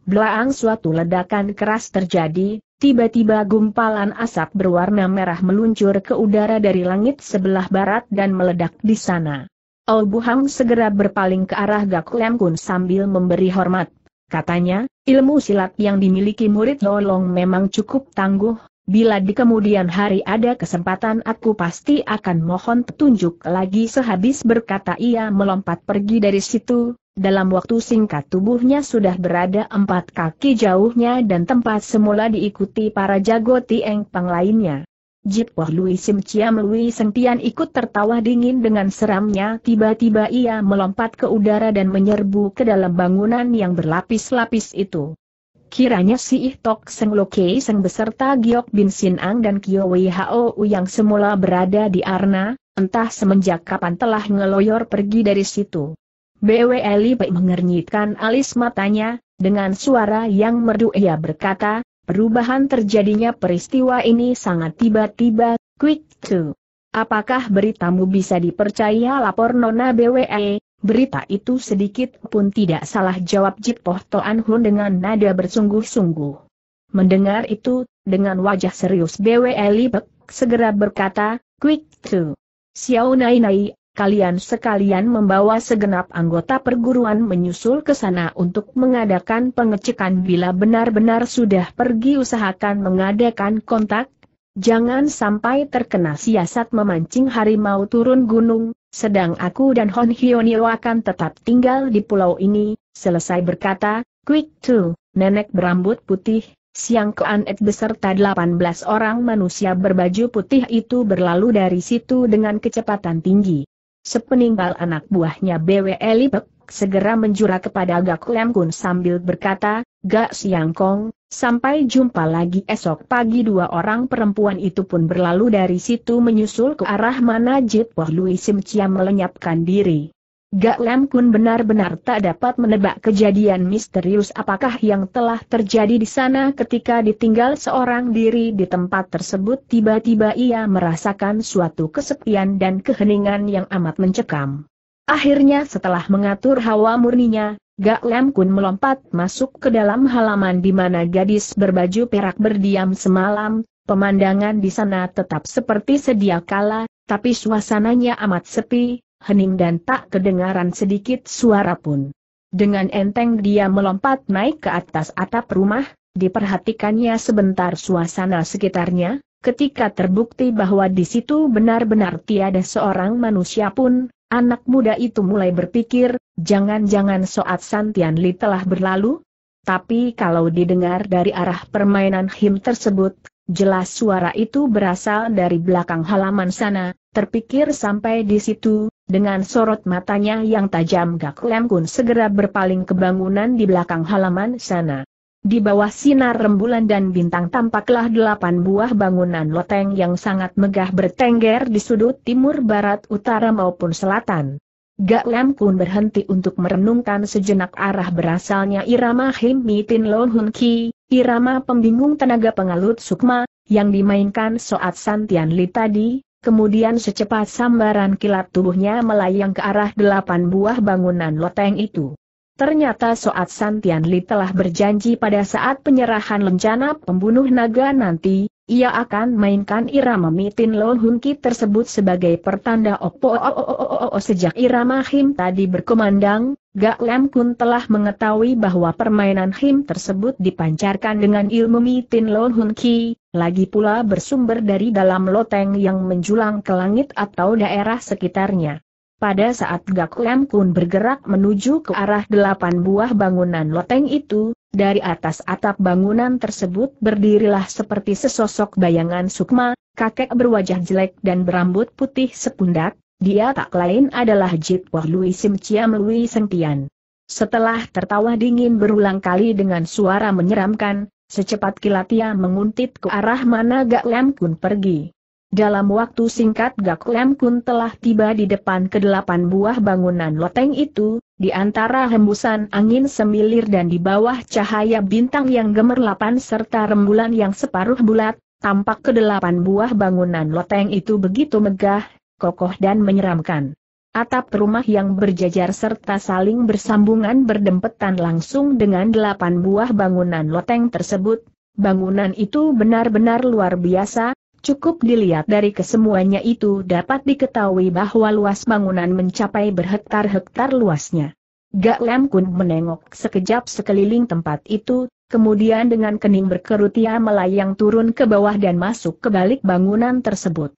Belaang suatu ledakan keras terjadi, tiba-tiba gumpalan asap berwarna merah meluncur ke udara dari langit sebelah barat dan meledak di sana. Olbuhang segera berpaling ke arah Gak Kun sambil memberi hormat. Katanya, ilmu silat yang dimiliki murid Lolong memang cukup tangguh, Bila di kemudian hari ada kesempatan aku pasti akan mohon petunjuk lagi sehabis berkata ia melompat pergi dari situ, dalam waktu singkat tubuhnya sudah berada empat kaki jauhnya dan tempat semula diikuti para jago Tieng Pang lainnya. Jipoh Lui Sim Chiam Lui Sentian ikut tertawa dingin dengan seramnya tiba-tiba ia melompat ke udara dan menyerbu ke dalam bangunan yang berlapis-lapis itu. Kiranya si Ihtok Seng Lokei Seng beserta Giok Bin Sin Ang dan Kyo Wei Hao yang semula berada di Arna, entah semenjak kapan telah ngeloyor pergi dari situ. Bwe Li mengernyitkan alis matanya, dengan suara yang merdu ia berkata, perubahan terjadinya peristiwa ini sangat tiba-tiba, quick to. Apakah beritamu bisa dipercaya lapor Nona BWE, Berita itu sedikit pun tidak salah jawab Jip Poh Toan Hun dengan nada bersungguh-sungguh. Mendengar itu, dengan wajah serius BW Libek, segera berkata, Quick to Xiao Nai Nai, kalian sekalian membawa segenap anggota perguruan menyusul ke sana untuk mengadakan pengecekan bila benar-benar sudah pergi usahakan mengadakan kontak, jangan sampai terkena siasat memancing harimau turun gunung, sedang aku dan Hon Hyonyo akan tetap tinggal di pulau ini, selesai berkata, Quick Tu, nenek berambut putih, Siang Keanet beserta 18 orang manusia berbaju putih itu berlalu dari situ dengan kecepatan tinggi. Sepeninggal anak buahnya BW Lipek, segera menjura kepada Gak Lem Kun sambil berkata, Gak Siang Kong, sampai jumpa lagi esok pagi dua orang perempuan itu pun berlalu dari situ menyusul ke arah mana Jit Poh Lui Sim Chia melenyapkan diri. Gak Lem Kun benar-benar tak dapat menebak kejadian misterius apakah yang telah terjadi di sana ketika ditinggal seorang diri di tempat tersebut tiba-tiba ia merasakan suatu kesepian dan keheningan yang amat mencekam. Akhirnya setelah mengatur hawa murninya, Gak Lem Kun melompat masuk ke dalam halaman di mana gadis berbaju perak berdiam semalam, pemandangan di sana tetap seperti sedia kala, tapi suasananya amat sepi, hening dan tak kedengaran sedikit suara pun. Dengan enteng dia melompat naik ke atas atap rumah, diperhatikannya sebentar suasana sekitarnya, ketika terbukti bahwa di situ benar-benar tiada seorang manusia pun, Anak muda itu mulai berpikir, jangan-jangan soat Santian Li telah berlalu? Tapi kalau didengar dari arah permainan him tersebut, jelas suara itu berasal dari belakang halaman sana, terpikir sampai di situ, dengan sorot matanya yang tajam Gak Lem Kun segera berpaling ke bangunan di belakang halaman sana. Di bawah sinar rembulan dan bintang tampaklah delapan buah bangunan loteng yang sangat megah bertengger di sudut timur barat utara maupun selatan. Gak Lam Kun berhenti untuk merenungkan sejenak arah berasalnya irama Him Tin Hun Ki, irama pembingung tenaga pengalut Sukma, yang dimainkan Soat Santian Li tadi, kemudian secepat sambaran kilat tubuhnya melayang ke arah delapan buah bangunan loteng itu. Ternyata Soat Li telah berjanji pada saat penyerahan lencana pembunuh naga nanti, ia akan mainkan irama mitin Lo Hun tersebut sebagai pertanda opo sejak irama him tadi berkumandang, Gak Lem Kun telah mengetahui bahwa permainan him tersebut dipancarkan dengan ilmu mitin Lo Hun lagi pula bersumber dari dalam loteng yang menjulang ke langit atau daerah sekitarnya. Pada saat Gak Lem Kun bergerak menuju ke arah delapan buah bangunan loteng itu, dari atas atap bangunan tersebut berdirilah seperti sesosok bayangan sukma, kakek berwajah jelek dan berambut putih sepundak, dia tak lain adalah Jit Wah Lui Sim Chiam Lui Setelah tertawa dingin berulang kali dengan suara menyeramkan, secepat kilat ia menguntit ke arah mana Gak Lem Kun pergi. Dalam waktu singkat Gak Lem Kun telah tiba di depan kedelapan buah bangunan loteng itu, di antara hembusan angin semilir dan di bawah cahaya bintang yang gemerlapan serta rembulan yang separuh bulat, tampak kedelapan buah bangunan loteng itu begitu megah, kokoh dan menyeramkan. Atap rumah yang berjajar serta saling bersambungan berdempetan langsung dengan delapan buah bangunan loteng tersebut, bangunan itu benar-benar luar biasa, Cukup dilihat dari kesemuanya itu dapat diketahui bahwa luas bangunan mencapai berhektar-hektar luasnya. Gak Lem Kun menengok sekejap sekeliling tempat itu, kemudian dengan kening berkerut ia melayang turun ke bawah dan masuk ke balik bangunan tersebut.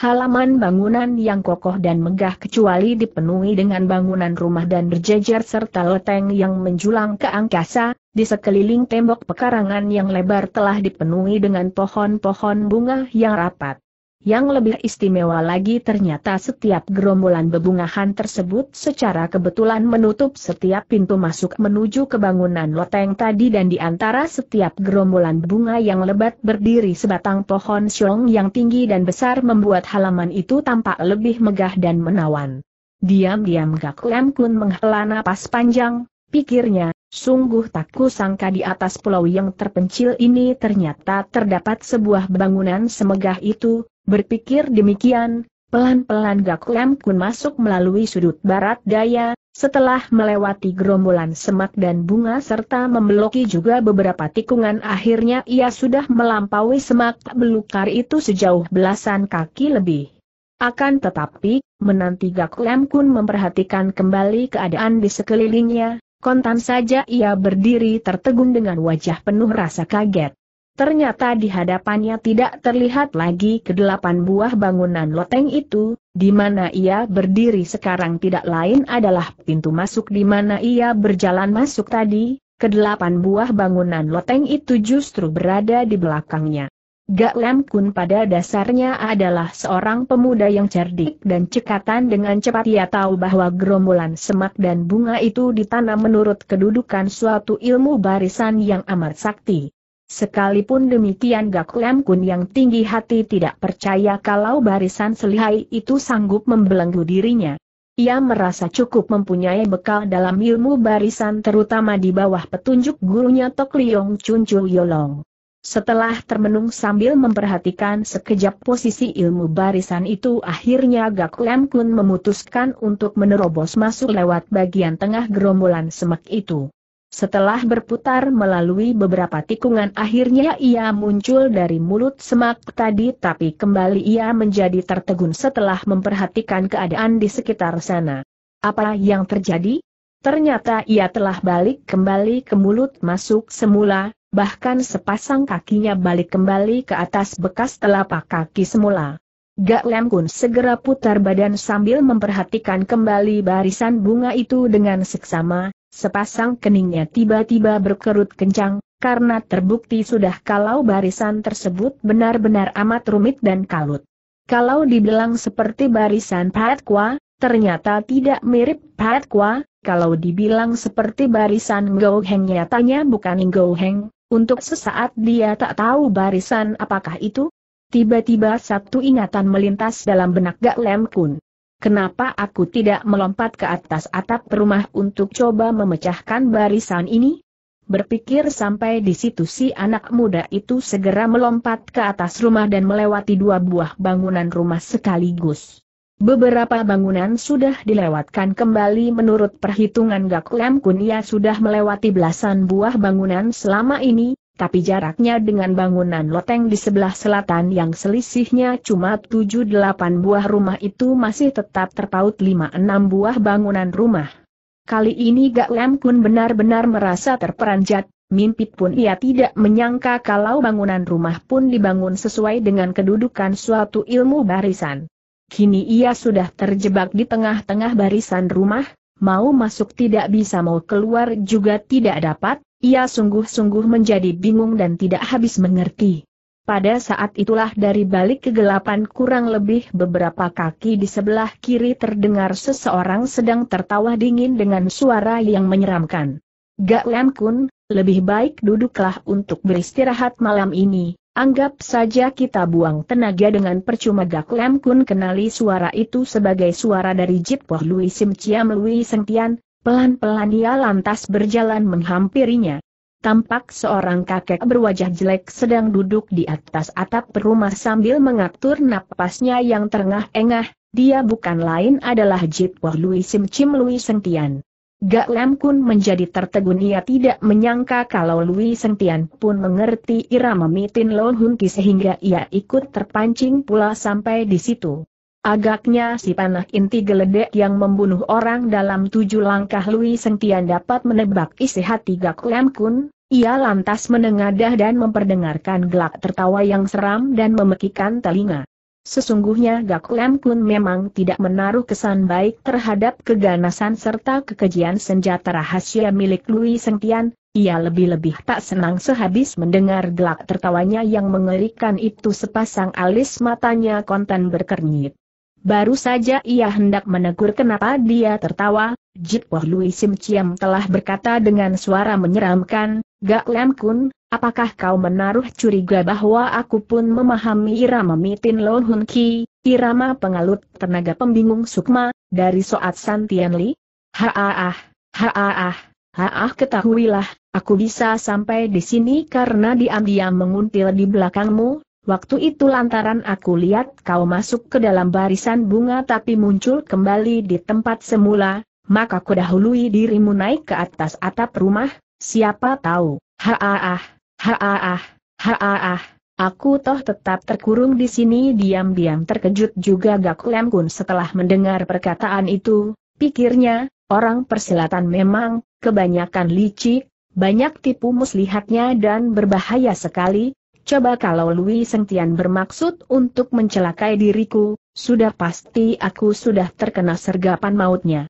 Halaman bangunan yang kokoh dan megah kecuali dipenuhi dengan bangunan rumah dan berjejer serta leteng yang menjulang ke angkasa, di sekeliling tembok pekarangan yang lebar telah dipenuhi dengan pohon-pohon bunga yang rapat. Yang lebih istimewa lagi ternyata setiap gerombolan bebungahan tersebut secara kebetulan menutup setiap pintu masuk menuju ke bangunan loteng tadi dan di antara setiap gerombolan bunga yang lebat berdiri sebatang pohon siong yang tinggi dan besar membuat halaman itu tampak lebih megah dan menawan. Diam-diam Gak Lem Kun menghela napas panjang, pikirnya, Sungguh tak kusangka di atas pulau yang terpencil ini ternyata terdapat sebuah bangunan semegah itu, Berpikir demikian, pelan-pelan Gak Lem Kun masuk melalui sudut barat daya, setelah melewati gerombolan semak dan bunga serta membeloki juga beberapa tikungan akhirnya ia sudah melampaui semak belukar itu sejauh belasan kaki lebih. Akan tetapi, menanti Gak Lem Kun memperhatikan kembali keadaan di sekelilingnya, kontan saja ia berdiri tertegun dengan wajah penuh rasa kaget. Ternyata di hadapannya tidak terlihat lagi kedelapan buah bangunan loteng itu, di mana ia berdiri sekarang tidak lain adalah pintu masuk di mana ia berjalan masuk tadi, kedelapan buah bangunan loteng itu justru berada di belakangnya. Gak Lam Kun pada dasarnya adalah seorang pemuda yang cerdik dan cekatan dengan cepat ia tahu bahwa gerombolan semak dan bunga itu ditanam menurut kedudukan suatu ilmu barisan yang amat sakti. Sekalipun demikian Gak Lam Kun yang tinggi hati tidak percaya kalau barisan selihai itu sanggup membelenggu dirinya. Ia merasa cukup mempunyai bekal dalam ilmu barisan terutama di bawah petunjuk gurunya Tok Liong Chun Chul Yolong. Setelah termenung sambil memperhatikan sekejap posisi ilmu barisan itu akhirnya Gak Lam Kun memutuskan untuk menerobos masuk lewat bagian tengah gerombolan semak itu. Setelah berputar melalui beberapa tikungan akhirnya ia muncul dari mulut semak tadi tapi kembali ia menjadi tertegun setelah memperhatikan keadaan di sekitar sana. Apa yang terjadi? Ternyata ia telah balik kembali ke mulut masuk semula, bahkan sepasang kakinya balik kembali ke atas bekas telapak kaki semula. Gak Lem Kun segera putar badan sambil memperhatikan kembali barisan bunga itu dengan seksama, Sepasang keningnya tiba-tiba berkerut kencang, karena terbukti sudah kalau barisan tersebut benar-benar amat rumit dan kalut. Kalau dibilang seperti barisan Patkwa, ternyata tidak mirip Patkwa, kalau dibilang seperti barisan Goheng nyatanya bukan heng. untuk sesaat dia tak tahu barisan apakah itu. Tiba-tiba satu ingatan melintas dalam benak Gak Lem Kun. Kenapa aku tidak melompat ke atas atap rumah untuk coba memecahkan barisan ini? Berpikir sampai di situ si anak muda itu segera melompat ke atas rumah dan melewati dua buah bangunan rumah sekaligus. Beberapa bangunan sudah dilewatkan kembali menurut perhitungan Gak Lem Kun sudah melewati belasan buah bangunan selama ini, tapi jaraknya dengan bangunan loteng di sebelah selatan yang selisihnya cuma 7-8 buah rumah itu masih tetap terpaut 5-6 buah bangunan rumah. Kali ini Gak Lem Kun benar-benar merasa terperanjat, mimpi pun ia tidak menyangka kalau bangunan rumah pun dibangun sesuai dengan kedudukan suatu ilmu barisan. Kini ia sudah terjebak di tengah-tengah barisan rumah, mau masuk tidak bisa mau keluar juga tidak dapat, ia sungguh-sungguh menjadi bingung dan tidak habis mengerti. Pada saat itulah dari balik kegelapan kurang lebih beberapa kaki di sebelah kiri terdengar seseorang sedang tertawa dingin dengan suara yang menyeramkan. Gak Lam Kun, lebih baik duduklah untuk beristirahat malam ini, anggap saja kita buang tenaga dengan percuma Gak Lam Kun kenali suara itu sebagai suara dari Jip Poh Lui Sim Chiam Lui Tian, Pelan-pelan ia lantas berjalan menghampirinya. Tampak seorang kakek berwajah jelek sedang duduk di atas atap rumah sambil mengatur napasnya yang terengah-engah, dia bukan lain adalah Jip Wah Lui Sim Chim Lui Sentian. Gak Lam Kun menjadi tertegun ia tidak menyangka kalau Lui Sentian pun mengerti irama mitin Lo Hun Ki sehingga ia ikut terpancing pula sampai di situ. Agaknya si panah inti geledek yang membunuh orang dalam tujuh langkah Lui Sentian dapat menebak isi hati Gak Lem Kun, ia lantas menengadah dan memperdengarkan gelak tertawa yang seram dan memekikan telinga. Sesungguhnya Gak Lem Kun memang tidak menaruh kesan baik terhadap keganasan serta kekejian senjata rahasia milik Lui Sentian, ia lebih-lebih tak senang sehabis mendengar gelak tertawanya yang mengerikan itu sepasang alis matanya konten berkernyit. Baru saja ia hendak menegur kenapa dia tertawa, Jit Wah Lui Sim Chiam telah berkata dengan suara menyeramkan, Gak Lam Kun, apakah kau menaruh curiga bahwa aku pun memahami irama Mitin Lo Hun Ki, irama pengalut tenaga pembingung Sukma, dari Soat San Tian Li? Haaah, haaah, haaah ketahuilah, aku bisa sampai di sini karena diam-diam menguntil di belakangmu, Waktu itu lantaran aku lihat kau masuk ke dalam barisan bunga tapi muncul kembali di tempat semula, maka ku dahului dirimu naik ke atas atap rumah, siapa tahu, haaah, haaah, ah Aku toh tetap terkurung di sini diam-diam terkejut juga Gak Lem Kun setelah mendengar perkataan itu, pikirnya, orang persilatan memang, kebanyakan licik, banyak tipu muslihatnya dan berbahaya sekali, Coba kalau Louis Sengtian bermaksud untuk mencelakai diriku, sudah pasti aku sudah terkena sergapan mautnya.